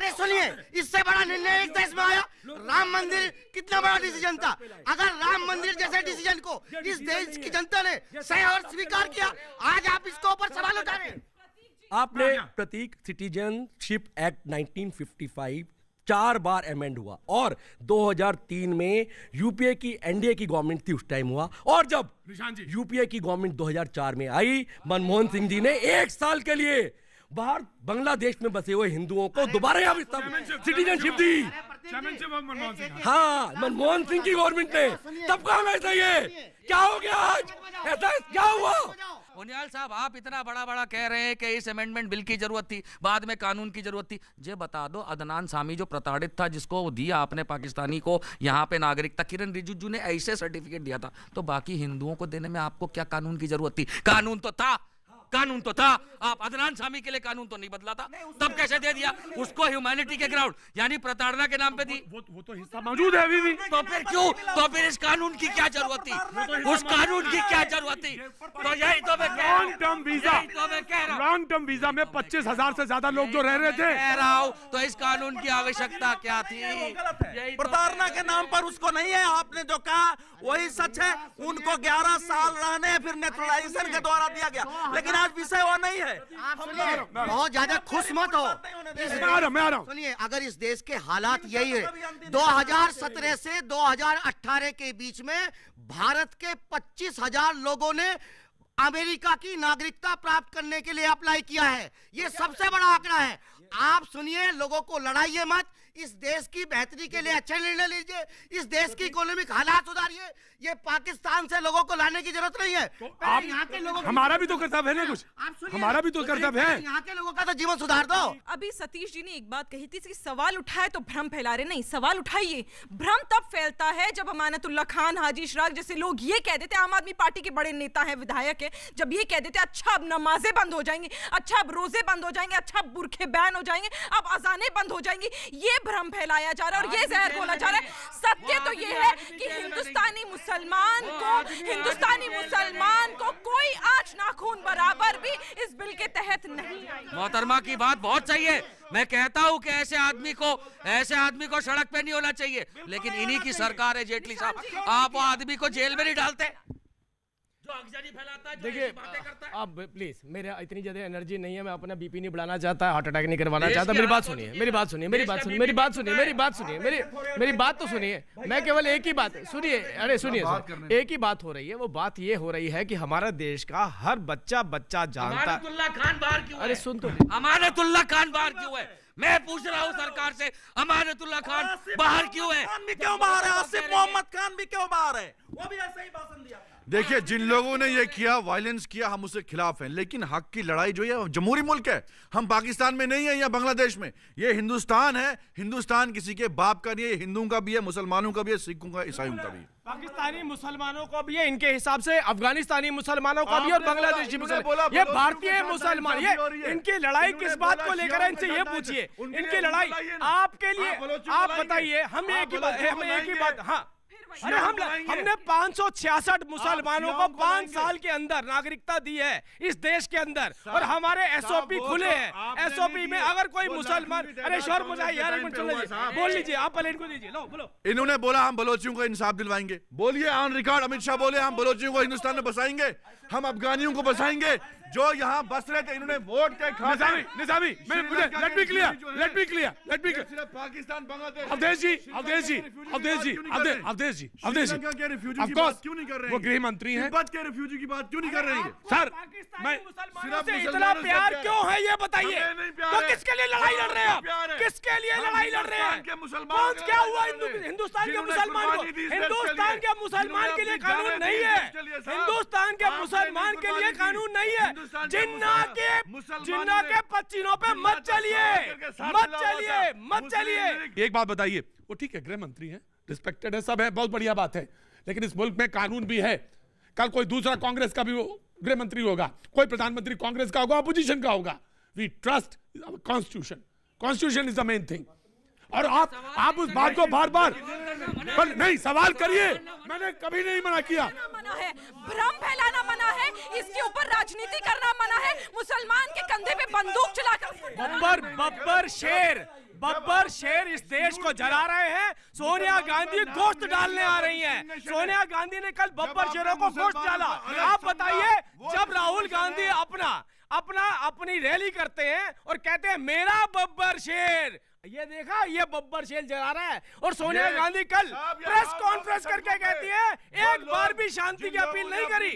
अरे सुनिए इससे बड़ा निर्णय एक देश में आया तो राम मंदिर कितना बड़ा डिसीजन तो था अगर राम तो मंदिर जैसे डिसीजन को इस देश की जनता ने सह और स्वीकार किया आज आप इसके ऊपर सवाल उठा रहे हैं आपने हाँ, हाँ। प्रतीक सिटीजनशिप एक्ट 1955 चार बार अमेंड हुआ और 2003 में यूपीए की एनडीए की गवर्नमेंट थी उस टाइम हुआ और जब यूपीए की गवर्नमेंट 2004 में आई मनमोहन सिंह जी ने एक साल के लिए बाहर बांग्लादेश में बसे हुए हिंदुओं को दोबारा यहाँ सिटीजनशिप दी हाँ मनमोहन सिंह की गवर्नमेंट ने तब कहा ऐसा ये क्या हो गया आज ऐसा क्या हुआ उनियाल साहब आप इतना बड़ा बड़ा कह रहे हैं कि इस अमेंडमेंट बिल की जरूरत थी बाद में कानून की जरूरत थी ये बता दो अदनान सामी जो प्रताड़ित था जिसको दिया आपने पाकिस्तानी को यहाँ पे नागरिकता किरण रिजिजू ने ऐसे सर्टिफिकेट दिया था तो बाकी हिंदुओं को देने में आपको क्या कानून की जरूरत थी कानून तो था कानून तो था आप अदनान सामी के लिए कानून तो नहीं बदला था तब कैसे दे दिया उसको ह्यूमैनिटी के ग्राउंड यानी प्रताड़ना के नाम पे दी वो, वो तो हिस्सा मौजूद है अभी भी तो, तो फिर क्यों तो फिर इस कानून की क्या जरूरत थी उस कानून की क्या जरूरत थी तो यही तो मैं long term visa long term visa में पच्चीस हजार से ज्यादा लोग जो रह रहे तो थे तो इस कानून की आवश्यकता क्या थी तो प्रताड़ना के नाम पर उसको नहीं है आपने जो कहा वही सच है उनको ग्यारह साल रहने फिर नेचुरलाइजेशन के द्वारा दिया गया लेकिन बात विषय वो नहीं है बहुत ज्यादा खुश मत हो मैं आ रहा सुनिए अगर इस देश के हालात यही तो है 2017 से 2018 के बीच में भारत के पच्चीस हजार लोगों ने अमेरिका की नागरिकता प्राप्त करने के लिए अप्लाई किया है ये सबसे बड़ा आंकड़ा है आप सुनिए लोगों को लड़ाइए मत इस देश की बेहतरी के लिए अच्छे निर्णय लीजिए इस देश की इकोनॉमिक हालात सुधारिए ये पाकिस्तान से लोगों को लाने की जरूरत नहीं है तो आप यहाँ के लोगों हमारा भी तो कर्तव्य है ना कुछ हमारा भी तो, तो कर्तव्य है यहाँ के लोगों का तो जीवन सुधार दो अभी सतीश जी ने एक बात कही थी कि सवाल उठाए तो भ्रम फैला रहे नहीं सवाल उठाइए भ्रम तब फैलता है जब अमानतुल्ला खान हाजी शराग जैसे लोग ये कह देते आम आदमी पार्टी के बड़े नेता है विधायक है जब ये कह देते अच्छा अब नमाजें बंद हो जाएंगी अच्छा अब रोजे बंद हो जाएंगे अच्छा बुरखे बैन हो जाएंगे अब अजाने बंद हो जाएंगी ये भ्रम फैलाया जा रहा है और ये जहर बोला जा रहा है सत्य तो ये है कि हिंदुस्तानी मुसलमान को हिंदुस्तानी मुसलमान को कोई आज नाखून बराबर भी इस बिल के तहत नहीं मोहतरमा की बात बहुत सही है मैं कहता हूँ कि ऐसे आदमी को ऐसे आदमी को सड़क पे नहीं होना चाहिए लेकिन इन्हीं की सरकार है जेटली साहब आप आदमी को जेल में नहीं डालते जो अगजारी फैलाता है देखिए आप प्लीज मेरे इतनी ज्यादा एनर्जी नहीं है मैं अपना बीपी नहीं बढ़ाना चाहता हार्ट अटैक नहीं करवाना चाहता मेरी बात सुनिए मेरी बात सुनिए मेरी बात सुनिए मेरी बात सुनिए मेरी बात सुनिए मेरी मेरी बात तो सुनिए मैं केवल एक ही बात सुनिए अरे सुनिए एक ही बात हो रही है वो बात ये हो रही है की हमारा देश का हर बच्चा बच्चा जानता खान बाहर क्यों अरे सुन तो हमारे तुल्ला खान बाहर क्यों है मैं पूछ रहा हूँ सरकार से अमानतुल्ला खान बाहर क्यों है क्यों बाहर है आसिफ मोहम्मद खान भी क्यों बाहर है वो भी ऐसे ही भाषण दिया देखिए जिन लोगों ने ये किया वायलेंस किया हम उसके खिलाफ हैं लेकिन हक की लड़ाई जो है जमहूरी मुल्क है हम पाकिस्तान में नहीं है या बांग्लादेश में ये हिंदुस्तान है हिंदुस्तान किसी के बाप का नहीं है हिंदुओं का भी है मुसलमानों का भी है सिखों का ईसाइयों का भी पाकिस्तानी मुसलमानों का भी है इनके हिसाब से अफगानिस्तानी मुसलमानों का भी और बांग्लादेशी ये भारतीय मुसलमान ये इनकी लड़ाई किस बात को लेकर है इनसे ये पूछिए इनकी लड़ाई आपके लिए आप बताइए हम एक ही बात हम एक ही बात हाँ अरे हम हमने पाँच सौ छियासठ मुसलमानों को पाँच साल के अंदर नागरिकता दी है इस देश के अंदर और हमारे एसओपी खुले हैं एसओपी में अगर कोई मुसलमान अरे शोर मुझे बोल लीजिए आप पहले इनको दीजिए इन्होंने बोला हम बलोचियों को इंसाफ दिलवाएंगे बोलिए ऑन रिकॉर्ड अमित शाह बोले हम बलोचियों को हिंदुस्तान में बसाएंगे हम अफगानियों को बसाएंगे जो यहाँ बस रहे थे इन्होंने वोट के निजामी निजामी मुझे let be clear let be clear let be clear Pakistan Awadhesh ji Awadhesh ji Awadhesh ji Awadhesh ji Awadhesh ji refugee की बात क्यों नहीं कर रहे वो गृह मंत्री हैं तिब्बत के रिफ्यूजी की बात क्यों नहीं कर रहे हैं सर मैं सिर्फ इतना प्यार क्यों है ये बताइए तो किसके लिए लड़ाई लड़ रहे हैं किसके लिए लड़ाई लड़ रहे हैं मुसलमान क्या हुआ हिंदुस्तान के मुसलमान हिंदुस्तान के मुसलमान के लिए कानून नहीं है हिंदुस्तान के मुसलमान के लिए कानून नहीं है जिन्ना के जिन्ना के पच्चीनों पे मत चलिए मत चलिए मत चलिए एक बात बताइए वो ठीक है गृह मंत्री है रिस्पेक्टेड है सब है बहुत बढ़िया बात है लेकिन इस मुल्क में कानून भी है कल कोई दूसरा कांग्रेस का भी गृह मंत्री होगा कोई प्रधानमंत्री कांग्रेस का होगा अपोजिशन का होगा we trust constitution constitution is the main thing और आप आप उस बात को बार बार पर नहीं सवाल करिए मैंने कभी नहीं मना किया मना है भ्रम फैलाना मना है इसके ऊपर राजनीति करना मना है मुसलमान के कंधे पे बंदूक चलाकर बब्बर बब्बर शेर बब्बर शेर इस देश को जला रहे हैं सोनिया गांधी गोश्त डालने आ रही हैं सोनिया गांधी ने कल बब्बर शेरों को गोश्त डाला आप बताइए जब राहुल गांधी अपना अपना अपनी रैली करते हैं और कहते हैं मेरा बब्बर शेर ये देखा ये बब्बर शेल जला रहा है और सोनिया गांधी कल प्रेस कॉन्फ्रेंस करके कहती है एक बार भी शांति की अपील नहीं करी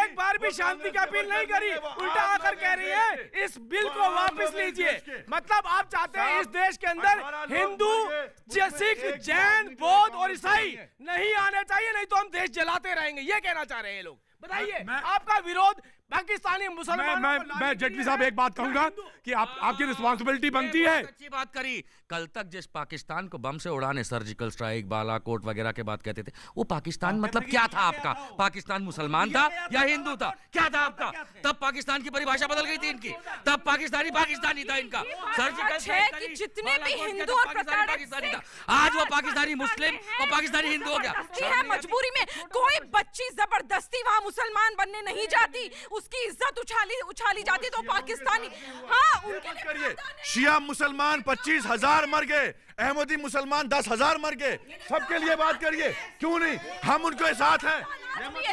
एक बार भी शांति की अपील नहीं करी उल्टा आकर कह रही है इस बिल को वापस लीजिए मतलब आप चाहते हैं इस देश के अंदर हिंदू सिख जैन बौद्ध और ईसाई नहीं आने चाहिए नहीं तो हम देश जलाते रहेंगे ये कहना चाह रहे हैं लोग बताइए आपका विरोध पाकिस्तानी मुसलमान मैं मैं, मैं जेटली साहब एक बात कहूंगा कि आप आपकी रिस्पांसिबिलिटी बनती है अच्छी बात करी कल तक जिस पाकिस्तान को बम से उड़ाने सर्जिकल स्ट्राइक बालाकोट वगैरह के बात कहते थे वो पाकिस्तान मतलब क्या था आपका पाकिस्तान मुसलमान था या हिंदू था क्या था आपका तब पाकिस्तान की परिभाषा बदल गई थी इनकी तब पाकिस्तानी पाकिस्तानी था इनका सर्जिकल जितने भी हिंदू और पाकिस्तानी था आज वो पाकिस्तानी मुस्लिम और पाकिस्तानी हिंदू हो गया मजबूरी में कोई बच्ची जबरदस्ती वहाँ मुसलमान बनने नहीं जाती उसकी इज्जत उछाली उछाली जाती तो पाकिस्तानी हाँ उनके शिया मुसलमान पच्चीस हजार मर गए अहमदी मुसलमान दस हजार मर गए सबके लिए बात करिए क्यों नहीं हम उनके साथ हैं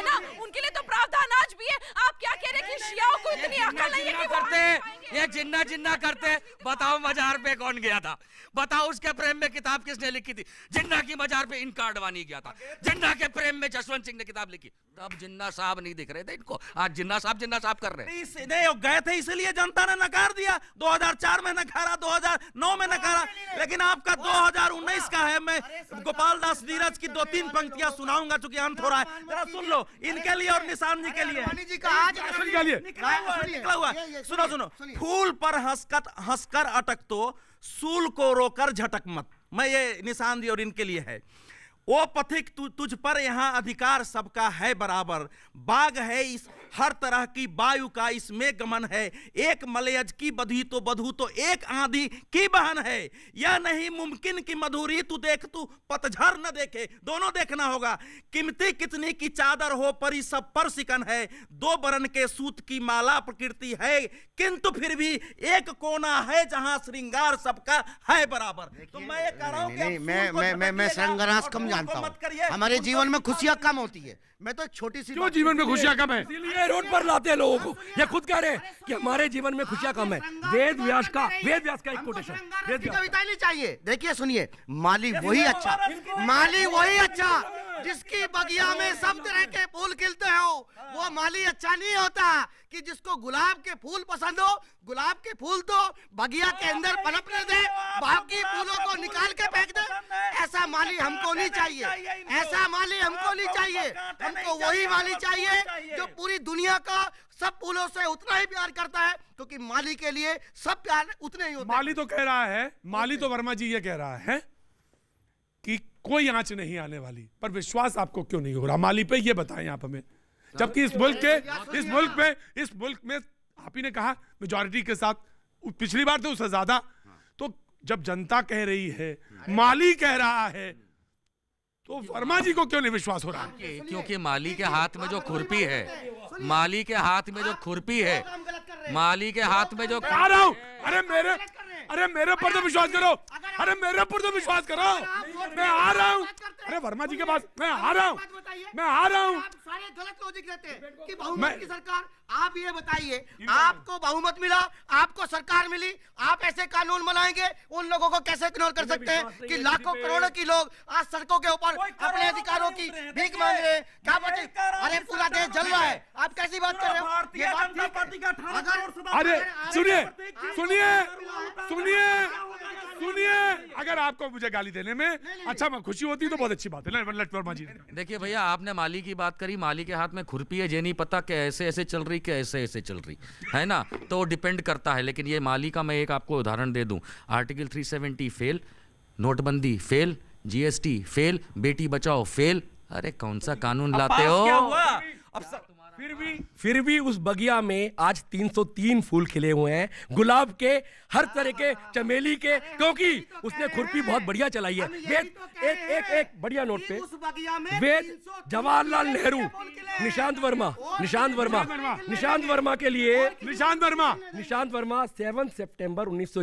ना उनके लिए तो प्रावधान आज भी है आप क्या कह रहे हैं कि को इतनी अकल नहीं है करते हैं ये जिन्ना जिन्ना करते हैं बताओ मजार पे कौन गया था बताओ उसके प्रेम में किताब किसने लिखी थी जिन्ना की मजार पे इनका अडवाणी गया था जिन्ना के प्रेम में जसवंत सिंह ने किताब लिखी तब जिन्ना साहब नहीं दिख रहे थे इनको आज जिन्ना साहब जिन्ना साहब कर रहे हैं गए थे इसलिए जनता ने नकार दिया दो में नकारा दो में नकारा लेकिन आप आपका 2019 का है मैं गोपाल दास नीरज की दो तीन पंक्तियां सुनाऊंगा चूंकि अंत हो रहा है जरा सुन लो इनके लिए और निशान जी के लिए निकला हुआ सुनो सुनो फूल पर हंसकर हंसकर अटक तो सूल को रोकर झटक मत मैं ये निशान जी और इनके लिए है ओ पथिक तु, तुझ पर यहाँ अधिकार सबका है बराबर बाग है इस हर तरह की वायु का इसमें गमन है एक मलयज की बधी तो बधु तो एक आंधी की बहन है यह नहीं मुमकिन की मधुरी तू देख तू पतझर न देखे दोनों देखना होगा किमती कितनी की चादर हो परी सब पर सिकन है दो बरन के सूत की माला प्रकृति है किंतु फिर भी एक कोना है जहां श्रृंगार सबका है बराबर तो मैं ये कह रहा हूँ हमारे जीवन में खुशियाँ कम होती है मैं तो छोटी सी क्यों जीवन में खुशियाँ कम है ये रोड पर लाते हैं लोगों को तो ये खुद कह रहे हैं कि हमारे जीवन में खुशियाँ कम है वेद व्यास का वेद व्यास का एक कोटेशन वेद नहीं चाहिए देखिए सुनिए माली वही अच्छा माली वही अच्छा जिसकी बगिया में सब तरह के फूल खिलते हो वो माली अच्छा नहीं होता कि जिसको गुलाब के फूल पसंद हो गुलाब के फूल तो बगिया के अंदर पनपने दे तो बाकी फूलों को निकाल के तो फेंक दे तो ऐसा माली हमको नहीं चाहिए ऐसा माली हमको नहीं चाहिए हमको वही माली चाहिए जो पूरी दुनिया का सब फूलों से उतना ही प्यार करता है क्योंकि माली के लिए सब प्यार उतने ही होते माली तो कह रहा है माली तो वर्मा जी ये कह रहा है कि कोई आंच नहीं आने वाली पर विश्वास आपको क्यों नहीं हो रहा माली पे ये बताएं आप हमें जबकि इस मुल्क के इस मुल्क में इस मुल्क में आप ही ने कहा मेजोरिटी के साथ पिछली बार तो उससे ज्यादा तो जब जनता कह रही है माली कह रहा है तो वर्मा जी को क्यों नहीं विश्वास हो रहा है क्योंकि माली के हाथ में जो खुरपी है माली के हाथ में जो खुरपी है माली के हाथ में जो आ रहा हूँ अरे मेरे अरे मेरे ऊपर तो विश्वास करो अरे मेरे ऊपर तो विश्वास करो मैं आ रहा हूँ अरे वर्मा जी के पास मैं आ रहा हूँ बताइए मैं आ रहा हूँ सारे गलत लॉजिक रहते हैं कि बहुमत की सरकार आप ये बताइए आपको बहुमत मिला आपको सरकार मिली आप ऐसे कानून बनाएंगे उन लोगों को कैसे इग्नोर कर सकते हैं कि लाखों करोड़ों की लोग आज सड़कों के ऊपर अपने अधिकारों की भीख मांग रहे हैं क्या बात अरे पूरा देश जल रहा है आप कैसी बात कर रहे हो अगर अरे सुनिए सुनिए सुनिए सुनिए अगर आपको मुझे गाली देने में अच्छा मैं खुशी होती तो बहुत अच्छी बात है देखिए भैया आपने माली की बात करी माली के हाथ में खुरपी है जे नहीं पता कैसे ऐसे चल रही रही कि ऐसे ऐसे चल रही है ना तो डिपेंड करता है लेकिन ये माली का मैं एक आपको उदाहरण दे दूँ आर्टिकल सेवेंटी फेल नोटबंदी फेल जीएसटी फेल बेटी बचाओ फेल अरे कौन सा कानून लाते हो अब फिर भी फिर भी उस बगिया में आज 303 फूल खिले हुए हैं गुलाब के हर तरह के चमेली के क्योंकि उसने खुरपी बहुत बढ़िया चलाई है वेद तो एक एक एक बढ़िया नोट पे वेद जवाहरलाल नेहरू निशांत वर्मा निशांत वर्मा निशांत वर्मा के लिए निशांत वर्मा निशांत वर्मा सेवन सेप्टेम्बर उन्नीस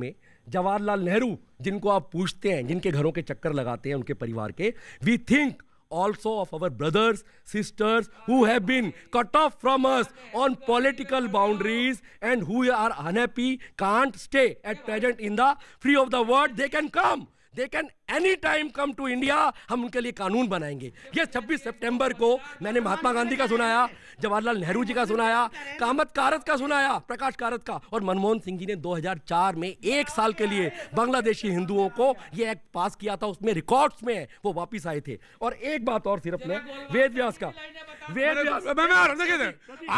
में जवाहरलाल नेहरू जिनको आप पूछते हैं जिनके घरों के चक्कर लगाते हैं उनके परिवार के we think also of our brothers, sisters who have been cut off from us on political boundaries and who are unhappy, can't stay at present in the free of the world, they can come. They can any time come to India हम उनके लिए कानून बनाएंगे ये 26 सितंबर को मैंने महात्मा गांधी का सुनाया जवाहरलाल नेहरू जी का सुनाया कामत कारत का सुनाया प्रकाश कारत का और मनमोहन सिंह जी ने 2004 में एक साल के लिए बांग्लादेशी हिंदुओं को ये एक्ट पास किया था उसमें रिकॉर्ड्स में है वो वापिस आए थे और एक बात और सिर्फ मैं वेद व्यास का वेद व्यास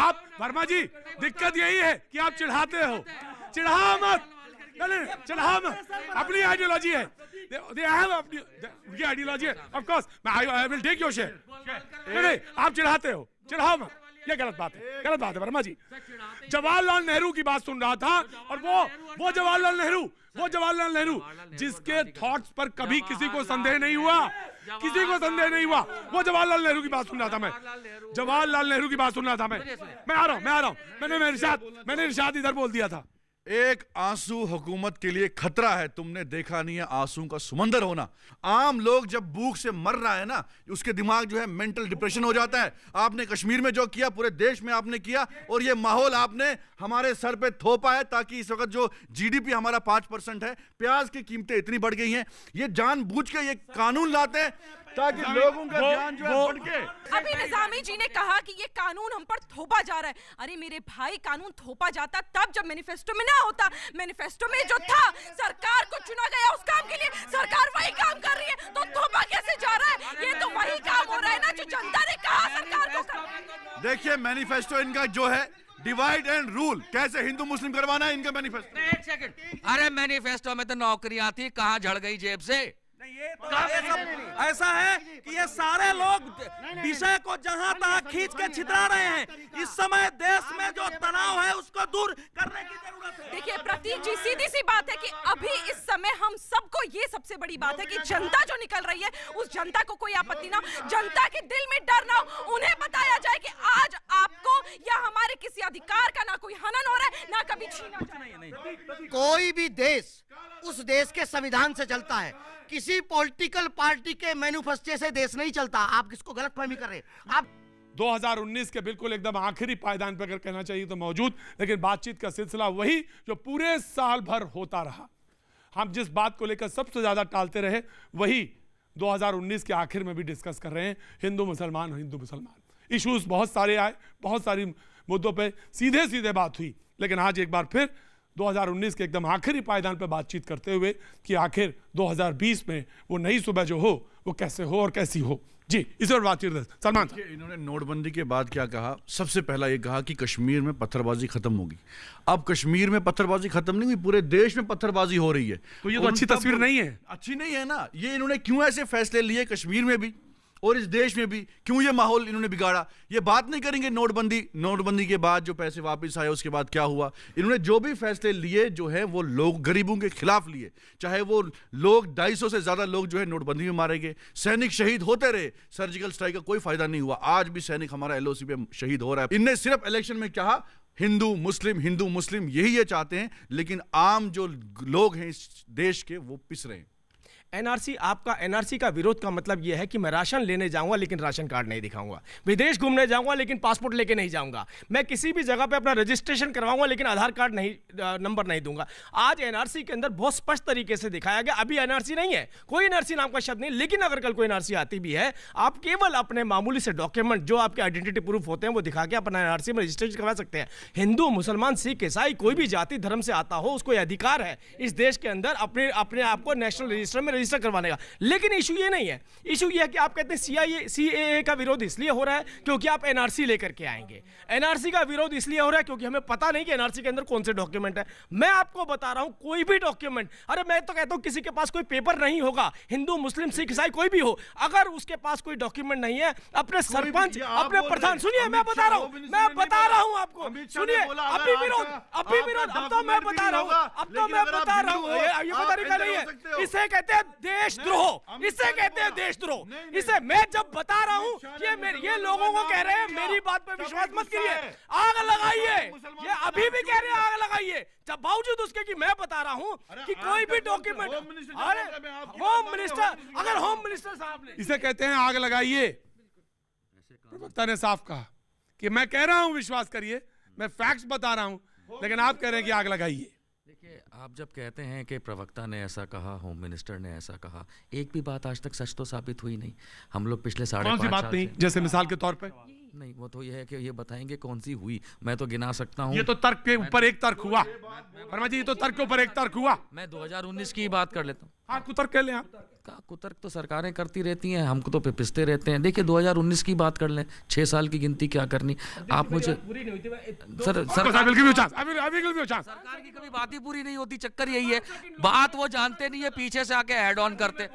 आप वर्मा जी दिक्कत यही है कि आप चिढ़ाते हो चिढ़ा मत चलो हम हाँ, अपनी आइडियोलॉजी है दे हैव अपनी उनकी आइडियोलॉजी है ऑफ कोर्स मैं I will take your share नहीं आप चिढ़ाते हो चिढ़ाओ हाँ, मत ये गलत बात है गलत बात है वर्मा जी जवाहरलाल नेहरू की बात सुन रहा था और वो वो जवाहरलाल नेहरू वो जवाहरलाल नेहरू जिसके थॉट्स पर कभी किसी को संदेह नहीं हुआ किसी को संदेह नहीं हुआ वो जवाहरलाल नेहरू की बात सुन रहा था मैं जवाहरलाल नेहरू की बात सुन रहा था मैं मैं आ रहा हूँ मैं आ रहा हूँ मैंने मैं मैंने निषाद इधर बोल दिया था एक आंसू हुकूमत के लिए खतरा है तुमने देखा नहीं है आंसू का सुमंदर होना आम लोग जब भूख से मर रहा है ना उसके दिमाग जो है मेंटल डिप्रेशन हो जाता है आपने कश्मीर में जो किया पूरे देश में आपने किया और ये माहौल आपने हमारे सर पे थोपा है ताकि इस वक्त जो जीडीपी हमारा पांच परसेंट है प्याज की कीमतें इतनी बढ़ गई हैं ये जान के ये कानून लाते हैं ताकि लोगों का ध्यान जो है के अभी निजामी जी ने कहा कि ये कानून हम पर थोपा जा रहा है अरे मेरे भाई कानून थोपा जाता तब जब मैनिफेस्टो में ना होता मैनिफेस्टो में जो था सरकार को चुना गया उस काम के लिए सरकार वही काम कर रही है तो थोपा कैसे जा रहा है ये तो वही काम हो रहा है ना जो जनता ने कहा सरकार को देखिए मैनिफेस्टो इनका जो है डिवाइड एंड रूल कैसे हिंदू मुस्लिम करवाना है इनका मैनिफेस्टो एक सेकंड अरे मैनिफेस्टो में तो नौकरियां थी कहाँ झड़ गई जेब से तो ऐसा है कि ये सारे लोग विषय को जहां तहां खींच के छितरा रहे हैं इस समय देश में जो तनाव है उसको दूर करने की जरूरत है देखिए प्रतीक जी सीधी सी बात है कि अभी इस समय हम सबको ये सबसे बड़ी बात है कि जनता जो निकल रही है उस जनता को कोई आपत्ति ना जनता के दिल में डर ना उन्हें बताया जाए कि आज आपको या हमारे किसी अधिकार का ना कोई हनन हो रहा है ना कभी छीना कोई भी देश उस देश के संविधान से चलता है किसी पॉलिटिकल पार्टी के मैनुफेस्टे से देश नहीं चलता आप किसको गलत फहमी कर रहे हैं आप 2019 के बिल्कुल एकदम आखिरी पायदान पर अगर कहना चाहिए तो मौजूद लेकिन बातचीत का सिलसिला वही जो पूरे साल भर होता रहा हम जिस बात को लेकर सबसे ज़्यादा टालते रहे वही 2019 के आखिर में भी डिस्कस कर रहे हैं हिंदू मुसलमान हिंदू मुसलमान इश्यूज बहुत सारे आए बहुत सारी मुद्दों पे सीधे सीधे बात हुई लेकिन आज एक बार फिर 2019 के एकदम आखिरी पायदान पर बातचीत करते हुए कि आखिर 2020 में वो नई सुबह जो हो वो कैसे हो और कैसी हो जी इस पर बातचीत सलमान इन्होंने नोटबंदी के बाद क्या कहा सबसे पहला ये कहा कि कश्मीर में पत्थरबाजी खत्म होगी अब कश्मीर में पत्थरबाजी खत्म नहीं हुई पूरे देश में पत्थरबाजी हो रही है तो ये तो अच्छी तस्वीर नहीं है अच्छी नहीं है ना ये इन्होंने क्यों ऐसे फैसले लिए कश्मीर में भी और इस देश में भी क्यों ये माहौल इन्होंने बिगाड़ा ये बात नहीं करेंगे नोटबंदी नोटबंदी के बाद जो पैसे वापस आए उसके बाद क्या हुआ इन्होंने जो भी फैसले लिए जो है वो लोग गरीबों के खिलाफ लिए चाहे वो लोग ढाई से ज़्यादा लोग जो है नोटबंदी में मारे गए सैनिक शहीद होते रहे सर्जिकल स्ट्राइक का कोई फायदा नहीं हुआ आज भी सैनिक हमारा एल पे शहीद हो रहा है इनने सिर्फ इलेक्शन में कहा हिंदू मुस्लिम हिंदू मुस्लिम यही ये चाहते हैं लेकिन आम जो लोग हैं इस देश के वो पिस रहे हैं एनआरसी आपका एनआरसी का विरोध का मतलब यह है कि मैं राशन लेने जाऊंगा लेकिन राशन कार्ड नहीं दिखाऊंगा विदेश घूमने जाऊंगा लेकिन पासपोर्ट लेके नहीं जाऊंगा मैं किसी भी जगह पे अपना रजिस्ट्रेशन करवाऊंगा लेकिन आधार कार्ड नहीं नंबर नहीं दूंगा आज एनआरसी के अंदर बहुत स्पष्ट तरीके से दिखाया गया अभी एनआरसी नहीं है कोई एनआरसी नाम का शब्द नहीं लेकिन अगर कल कोई एनआरसी आती भी है आप केवल अपने मामूली से डॉक्यूमेंट जो आपके आइडेंटिटी प्रूफ होते हैं वो दिखा के अपना एनआरसी में रजिस्ट्रेशन करवा सकते हैं हिंदू मुसलमान सिख ईसाई कोई भी जाति धर्म से आता हो उसको अधिकार है इस देश के अंदर अपने अपने आप को नेशनल रजिस्टर में रजिस्टर करवाने का लेकिन इशू ये नहीं है इशू ये है कि आप कहते हैं सी आई का विरोध इसलिए हो रहा है क्योंकि आप एनआरसी लेकर के आएंगे एनआरसी का विरोध इसलिए हो रहा है क्योंकि हमें पता नहीं कि एनआरसी के अंदर कौन से डॉक्यूमेंट है मैं आपको बता रहा हूँ कोई भी डॉक्यूमेंट अरे मैं तो कहता हूँ किसी के पास कोई पेपर नहीं होगा हिंदू मुस्लिम सिख ईसाई कोई भी हो अगर उसके पास कोई डॉक्यूमेंट नहीं है अपने सरपंच अपने प्रधान सुनिए मैं बता रहा हूँ मैं बता रहा हूँ आपको सुनिए अभी विरोध अभी विरोध अब तो मैं बता रहा हूँ अब तो मैं बता रहा हूँ ये बताने का नहीं है इसे कहते हैं देशद्रोह इसे कहते हैं देशद्रोह इसे मैं जब बता रहा हूँ ये मेरे ये लोगों को कह रहे हैं मेरी बात पे विश्वास मत करिए आग लगाइए ये अभी भी कह रहे हैं आग लगाइए जब बावजूद उसके कि मैं बता रहा हूँ कि कोई भी डॉक्यूमेंट अरे होम मिनिस्टर अगर होम मिनिस्टर साहब ने इसे कहते हैं आग लगाइए प्रवक्ता ने साफ कहा कि मैं कह रहा हूँ विश्वास करिए मैं फैक्ट्स बता रहा हूँ लेकिन आप कह रहे हैं कि आग लगाइए देखिए आप जब कहते हैं कि प्रवक्ता ने ऐसा कहा होम मिनिस्टर ने ऐसा कहा एक भी बात आज तक सच तो साबित हुई नहीं हम लोग पिछले साढ़े कौन सी बात नहीं जैसे मिसाल के तौर पर नहीं वो तो ये है कि ये बताएंगे कौन सी हुई मैं तो गिना सकता हूँ ये तो तर्क के ऊपर एक तर्क हुआ वर्मा जी ये तो तर्क के ऊपर एक तर्क हुआ मैं 2019 की बात कर लेता हूँ हाँ तर्क कह लें आप का कुतर्क तो सरकारें करती रहती हैं हमको तो पिपिसते रहते हैं देखिए 2019 की बात कर लें छह साल की गिनती क्या करनी आप मुझे सर सर सरकार की कभी बात ही पूरी नहीं होती चक्कर यही है बात वो जानते नहीं है पीछे से आके हेड ऑन करते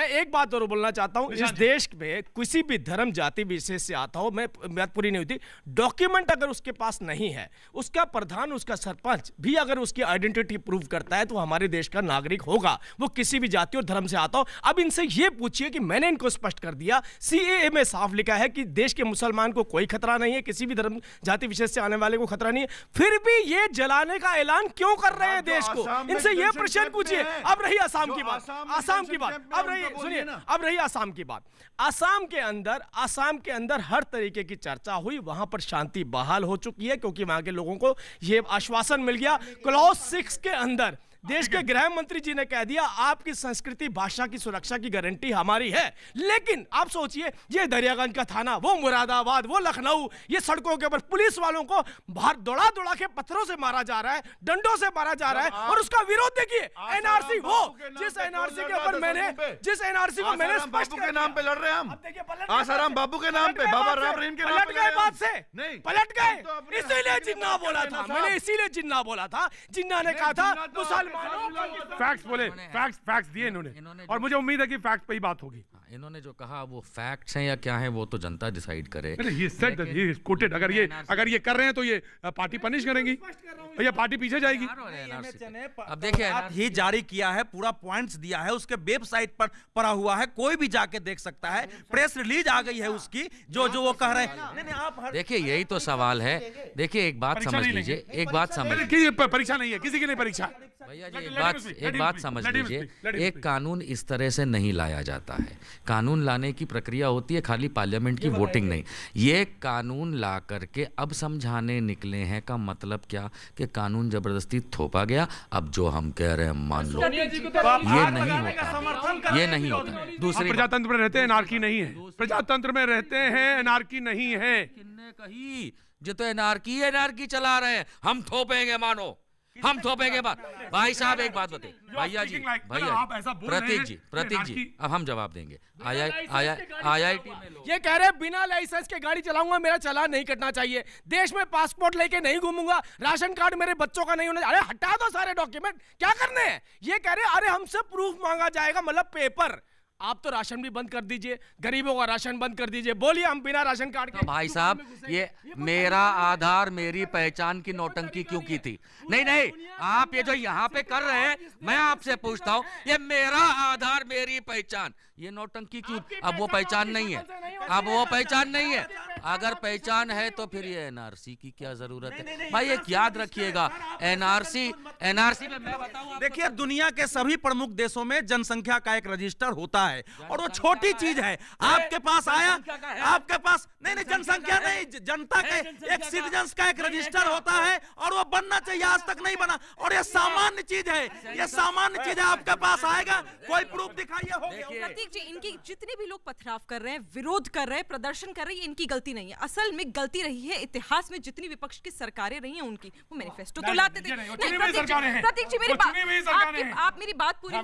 मैं एक बात और बोलना चाहता हूँ इस देश में किसी भी धर्म जाति विशेष से आता हो मैं बात पूरी नहीं होती डॉक्यूमेंट अगर उसके पास नहीं है उसका प्रधान उसका सरपंच भी अगर उसकी आइडेंटिटी प्रूव करता है तो हमारे देश का नागरिक होगा वो किसी भी जाति और धर्म धर्म से आता हूं अब इनसे यह पूछिए कि मैंने इनको स्पष्ट कर दिया सी में साफ लिखा है कि देश के मुसलमान को कोई खतरा नहीं है किसी भी धर्म जाति विशेष से आने वाले को खतरा नहीं है फिर भी ये जलाने का ऐलान क्यों कर रहे हैं देश को इनसे ये प्रश्न पूछिए अब रही आसाम की बात आसाम की बात अब रही सुनिए अब रही आसाम की बात आसाम के अंदर आसाम के अंदर हर तरीके की चर्चा हुई वहां पर शांति बहाल हो चुकी है क्योंकि वहां के लोगों को यह आश्वासन मिल गया क्लॉज सिक्स के अंदर देश के गृह मंत्री जी ने कह दिया आपकी संस्कृति भाषा की सुरक्षा की गारंटी हमारी है लेकिन आप सोचिए ये दरियागंज का थाना वो मुरादाबाद वो लखनऊ ये सड़कों के ऊपर पुलिस वालों को बाहर दौड़ा दौड़ा के पत्थरों से मारा जा रहा है डंडों से मारा जा रहा है और उसका विरोध देखिए एनआरसी वो जिस एनआरसी के ऊपर मैंने जिस एनआरसी को मैंने बाबू के नाम पे लड़ रहे हम आसाराम बाबू के नाम पे बाबा राम रहीम के पलट गए बात से पलट गए तो इसीलिए जिन्ना बोला था मैंने इसीलिए जिन्ना बोला था जिन्ना ने कहा था मुसलमान फैक्ट्स तो बोले फैक्ट्स फैक्ट्स दिए इन्होंने और मुझे उम्मीद है कि फैक्ट पे ही बात होगी इन्होंने जो कहा वो फैक्ट्स हैं या क्या हैं वो तो जनता डिसाइड करे ये ये कोटेड अगर ये अगर ये कर रहे हैं तो ये पार्टी पनिश तो करेंगी या पार्टी पीछे जाएगी अब देखिए ही जारी किया है पूरा पॉइंट्स दिया है उसके वेबसाइट पर पड़ा हुआ है कोई भी जाके देख सकता है प्रेस रिलीज आ गई है हाँ। उसकी जो जो वो कह रहे हैं हाँ। देखिए यही तो सवाल है देखिए एक बात समझ लीजिए एक बात समझ परीक्षा नहीं है किसी की नहीं परीक्षा भैया जी एक बात एक बात समझ लीजिए एक कानून इस तरह से नहीं लाया जाता है कानून लाने की प्रक्रिया होती है खाली पार्लियामेंट की वोटिंग नहीं ये कानून ला करके अब समझाने निकले हैं का मतलब क्या कि कानून जबरदस्ती थोपा गया अब जो हम कह रहे हैं मान लो तो ये नहीं होता ये नहीं होता दूसरे प्रजातंत्र में रहते हैं नारकी नहीं है प्रजातंत्र में रहते हैं एनआरकी नहीं है किन्ने कही जो तो एनआरकी एनआरकी चला रहे हैं हम थोपेंगे मानो हम बाद भाई साहब एक बात बताए भैया जी भैया प्रतीक जी प्रतीक जी अब हम जवाब देंगे ये कह रहे बिना लाइसेंस के गाड़ी चलाऊंगा मेरा चला नहीं कटना चाहिए देश में पासपोर्ट लेके नहीं घूमूंगा राशन कार्ड मेरे बच्चों का नहीं होना अरे हटा दो सारे डॉक्यूमेंट क्या करने हैं ये कह रहे अरे हमसे प्रूफ मांगा जाएगा मतलब पेपर आप तो राशन भी बंद कर दीजिए गरीबों का राशन बंद कर दीजिए बोलिए हम बिना राशन कार्ड के भाई साहब ये मेरा आधार मेरी पहचान की नोटंकी क्यों की थी नहीं नहीं आप ये जो यहाँ पे कर रहे हैं मैं आपसे पूछता हूँ ये मेरा आधार मेरी पहचान ये नोटंकी क्यों अब वो पहचान नहीं है अब वो पहचान नहीं है अगर पहचान है तो फिर ये एनआरसी की क्या जरूरत है भाई एक याद रखिएगा एनआरसी एनआरसी में मैं बताऊं देखिए दुनिया के सभी प्रमुख देशों में जनसंख्या का एक रजिस्टर होता है है और वो छोटी चीज है आपके पास आया आपके पास नहीं नहीं जनसंख्या नहीं जनता के एक सिटीजन का एक रजिस्टर तो होता है और वो बनना चाहिए आज तक नहीं बना और ये सामान्य चीज है ये सामान्य चीज है आपके पास आएगा कोई प्रूफ दिखाइए प्रतीक जी इनकी जितने भी लोग पथराव कर रहे हैं विरोध कर रहे हैं प्रदर्शन कर रहे हैं इनकी गलती नहीं है असल में गलती रही है इतिहास में जितनी विपक्ष की सरकारें रही हैं उनकी वो मैनिफेस्टो तो लाते थे प्रतीक जी मेरी बात आप मेरी बात पूरी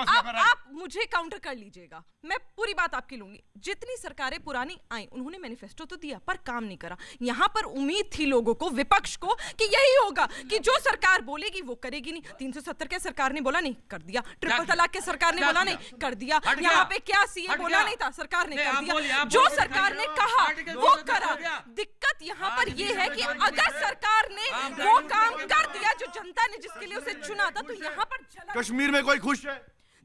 आप मुझे काउंटर कर लीजिएगा मैं पूरी बात आपकी लूंगी जितनी सरकारें पुरानी आई उन्होंने मैनिफेस्टो तो दिया पर काम नहीं करा यहाँ पर उम्मीद थी लोगों को विपक्ष को कि यही होगा कि जो सरकार बोलेगी वो करेगी नहीं तीन सौ सत्तर के सरकार ने बोला नहीं कर दिया ट्रिपल तलाक के सरकार ने बोला नहीं कर दिया यहाँ पे क्या सीए बोला नहीं था सरकार ने कर दिया जो सरकार ने कहा वो करा दिक्कत यहाँ पर ये है कि अगर सरकार ने वो काम कर दिया जो जनता ने जिसके लिए उसे चुना था तो यहाँ पर कश्मीर में कोई खुश है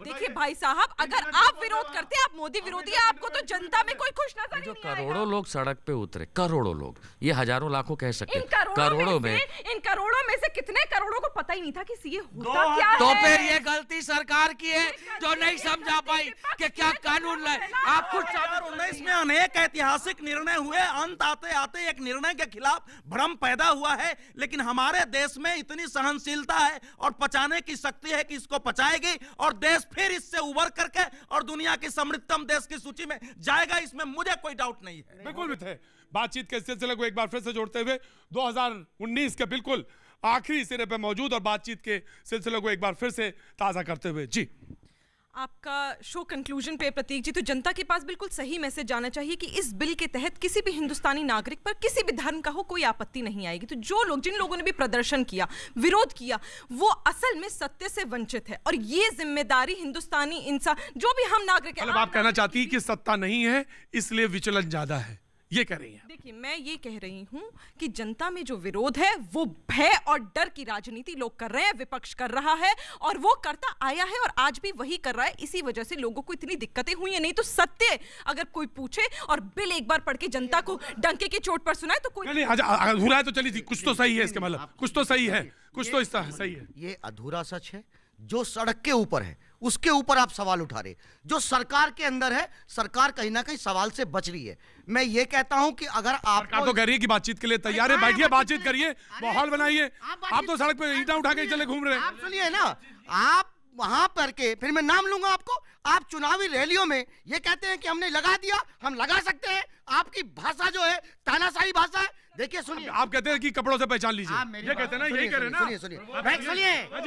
देखिए भाई साहब अगर आप विरोध करते आप मोदी विरोधी आपको तो जनता में कोई खुश नजर जो करोड़ों लोग सड़क पे उतरे करोड़ों लोग ये हजारों लाखों कह सकते करोड़ों में इन करोड़ों में से कितने करोड़ों को पता ही नहीं था कि सीए होता क्या तो फिर ये गलती सरकार की है जो नहीं समझा पाई कि क्या तो कानून लाए आप कुछ उन्नीस में अनेक ऐतिहासिक निर्णय हुए अंत आते आते एक निर्णय के खिलाफ भ्रम पैदा हुआ है लेकिन हमारे देश में इतनी सहनशीलता है और पचाने की शक्ति है कि इसको पचाएगी और देश देश फिर इससे उबर करके और दुनिया की समृद्धतम देश की सूची में जाएगा इसमें मुझे कोई डाउट नहीं है बिल्कुल थे बातचीत के सिलसिले को एक बार फिर से जोड़ते हुए 2019 के बिल्कुल आखिरी सिरे पर मौजूद और बातचीत के सिलसिले को एक बार फिर से ताज़ा करते हुए जी आपका शो कंक्लूजन पे प्रतीक जी तो जनता के पास बिल्कुल सही मैसेज जाना चाहिए कि इस बिल के तहत किसी भी हिंदुस्तानी नागरिक पर किसी भी धर्म का हो कोई आपत्ति नहीं आएगी तो जो लोग जिन लोगों ने भी प्रदर्शन किया विरोध किया वो असल में सत्य से वंचित है और ये जिम्मेदारी हिंदुस्तानी इंसान जो भी हम नागरिक मतलब आप कहना चाहती है कि सत्ता नहीं है इसलिए विचलन ज्यादा है ये कह रही हैं देखिए मैं ये कह रही हूँ कि जनता में जो विरोध है वो भय और डर की राजनीति लोग कर रहे हैं विपक्ष कर रहा है और वो करता आया है और आज भी वही कर रहा है इसी वजह से लोगों को इतनी दिक्कतें हुई है नहीं तो सत्य अगर कोई पूछे और बिल एक बार पढ़ के जनता को डंके की चोट पर सुनाए तो कोई नहीं हाँ, हाँ, अधूरा है तो चली थी कुछ तो सही है इसके मतलब कुछ तो सही है कुछ तो सही है ये अधूरा सच है जो सड़क के ऊपर है उसके ऊपर आप सवाल उठा रहे जो सरकार के अंदर है सरकार कहीं ना कहीं सवाल से बच रही है मैं ये कहता हूं कि अगर आप तो कह रही है कि बातचीत के लिए तैयार है बैठिए तो बातचीत करिए माहौल बनाइए आप तो सड़क पर ईटा उठा के चले घूम रहे हैं सुनिए ना आप वहां पर के फिर मैं नाम लूंगा आपको आप चुनावी रैलियों में ये कहते हैं कि हमने लगा दिया हम लगा सकते हैं आपकी भाषा जो है तानाशाही भाषा है देखिए सुनिए आप कहते हैं कि कपड़ों से पहचान लीजिए हाँ, ये कहते ना यही कह रहे हैं ना सुनिए सुनिए हाँ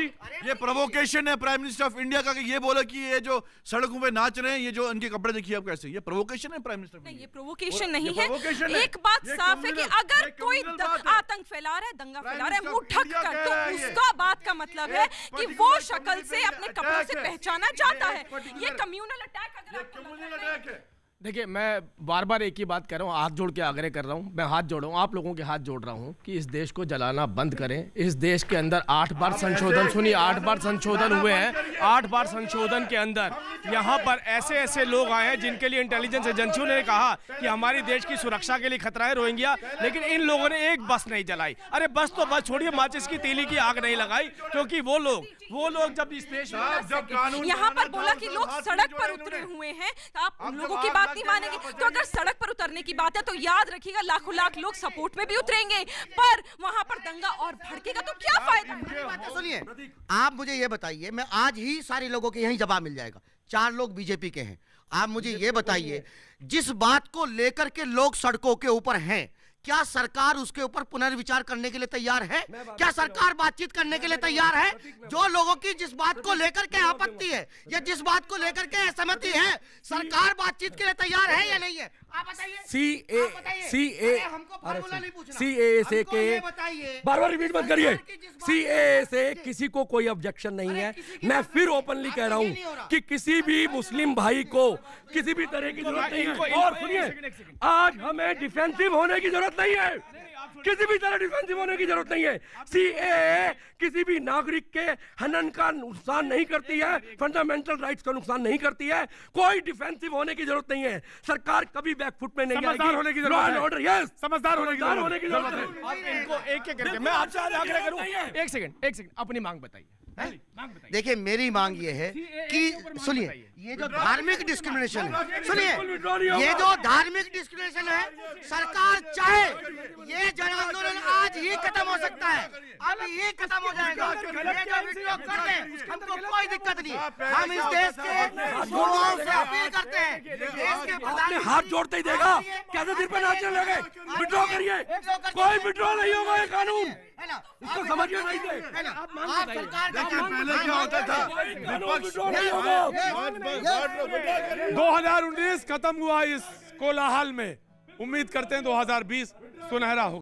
ये प्रोवोकेशन है प्राइम मिनिस्टर ऑफ इंडिया का कि ये बोला कि ये जो सड़कों पे नाच रहे हैं ये जो इनके कपड़े देखिए आप कैसे ये प्रोवोकेशन है प्राइम मिनिस्टर नहीं ये प्रोवोकेशन नहीं है एक बात साफ है कि अगर कोई आतंक फैला रहा है दंगा फैला रहा है मुंह ठक कर तो उसका बात का मतलब है कि वो शक्ल से अपने कपड़ों से पहचाना जाता है ये कम्युनल अटैक अगर देखिए मैं बार बार एक ही बात कर रहा हूँ हाथ जोड़ के आग्रह कर रहा हूँ मैं हाथ जोड़ रहा हूँ आप लोगों के हाथ जोड़ रहा हूँ कि इस देश को जलाना बंद करें इस देश के अंदर आठ बार संशोधन सुनिए आठ बार संशोधन हुए हैं आठ बार संशोधन के अंदर यहाँ पर ऐसे ऐसे लोग आए हैं जिनके लिए इंटेलिजेंस एजेंसियों ने कहा कि हमारे देश की सुरक्षा के लिए खतरा है रोहिंग्या लेकिन इन लोगों ने एक बस नहीं जलाई अरे बस तो बस छोड़िए माचिस की तीली की आग नहीं लगाई क्योंकि वो लोग वो लोग जब इस देश में यहाँ पर बोला की लोग सड़क पर उतरे हुए हैं तो आप लोगों की बात बात नहीं मानेंगे तो अगर सड़क पर उतरने की बात है तो याद रखिएगा लाखों लाख लोग सपोर्ट में भी उतरेंगे पर वहाँ पर दंगा और भड़केगा तो क्या फायदा सुनिए आप मुझे ये बताइए मैं आज ही सारे लोगों के यही जवाब मिल जाएगा चार लोग बीजेपी के हैं आप मुझे ये बताइए जिस बात को लेकर के लोग सड़कों के ऊपर हैं क्या सरकार उसके ऊपर पुनर्विचार करने के लिए तैयार है क्या सरकार बातचीत करने के लिए तैयार है जो लोगों की जिस बात को लेकर के आपत्ति है या जिस बात को लेकर के असहमति है सरकार बातचीत के लिए तैयार है या नहीं है सी ए सी ए सी ए से के बार बार रिपीट मत करिए सी ए से किसी को कोई ऑब्जेक्शन तो नहीं है मैं फिर ओपनली कह रहा हूँ कि किसी भी मुस्लिम भाई को किसी भी तरह की जरूरत नहीं है और सुनिए आज हमें डिफेंसिव होने की जरूरत नहीं है किसी भी तरह डिफेंसिव होने की जरूरत नहीं है सी ए किसी भी नागरिक के हनन का नुकसान नहीं करती है फंडामेंटल राइट्स का नुकसान नहीं करती है कोई डिफेंसिव होने की जरूरत नहीं है सरकार कभी बैकफुट में नहीं समझदार होने की जरूरत ऑर्डर यस समझदार होने की जरूरत है इनको एक एक करके मैं आपसे आग्रह करूं एक सेकंड एक सेकंड अपनी हाँ? मांग बताइए देखिए मेरी मांग ये है कि सुनिए ये जो धार्मिक डिस्क्रिमिनेशन है सुनिए ये जो धार्मिक डिस्क्रिमिनेशन है सरकार चाहे ये जन आंदोलन आज ही खत्म हो सकता है अब ये खत्म हो जाएगा ये जो वीडियो कर हमको कोई दिक्कत नहीं हम इस देश के युवाओं से अपील करते हैं देश के हाथ जोड़ते ही देगा कैसे दिन पे नाचने लगे विड्रॉ करिए कोई विड्रॉ नहीं होगा ये कानून इसको में नहीं आप सरकार का पहले क्या होता था विपक्ष 2019 खत्म हुआ इस कोलाहल में उम्मीद करते हैं 2020 सुनहरा हो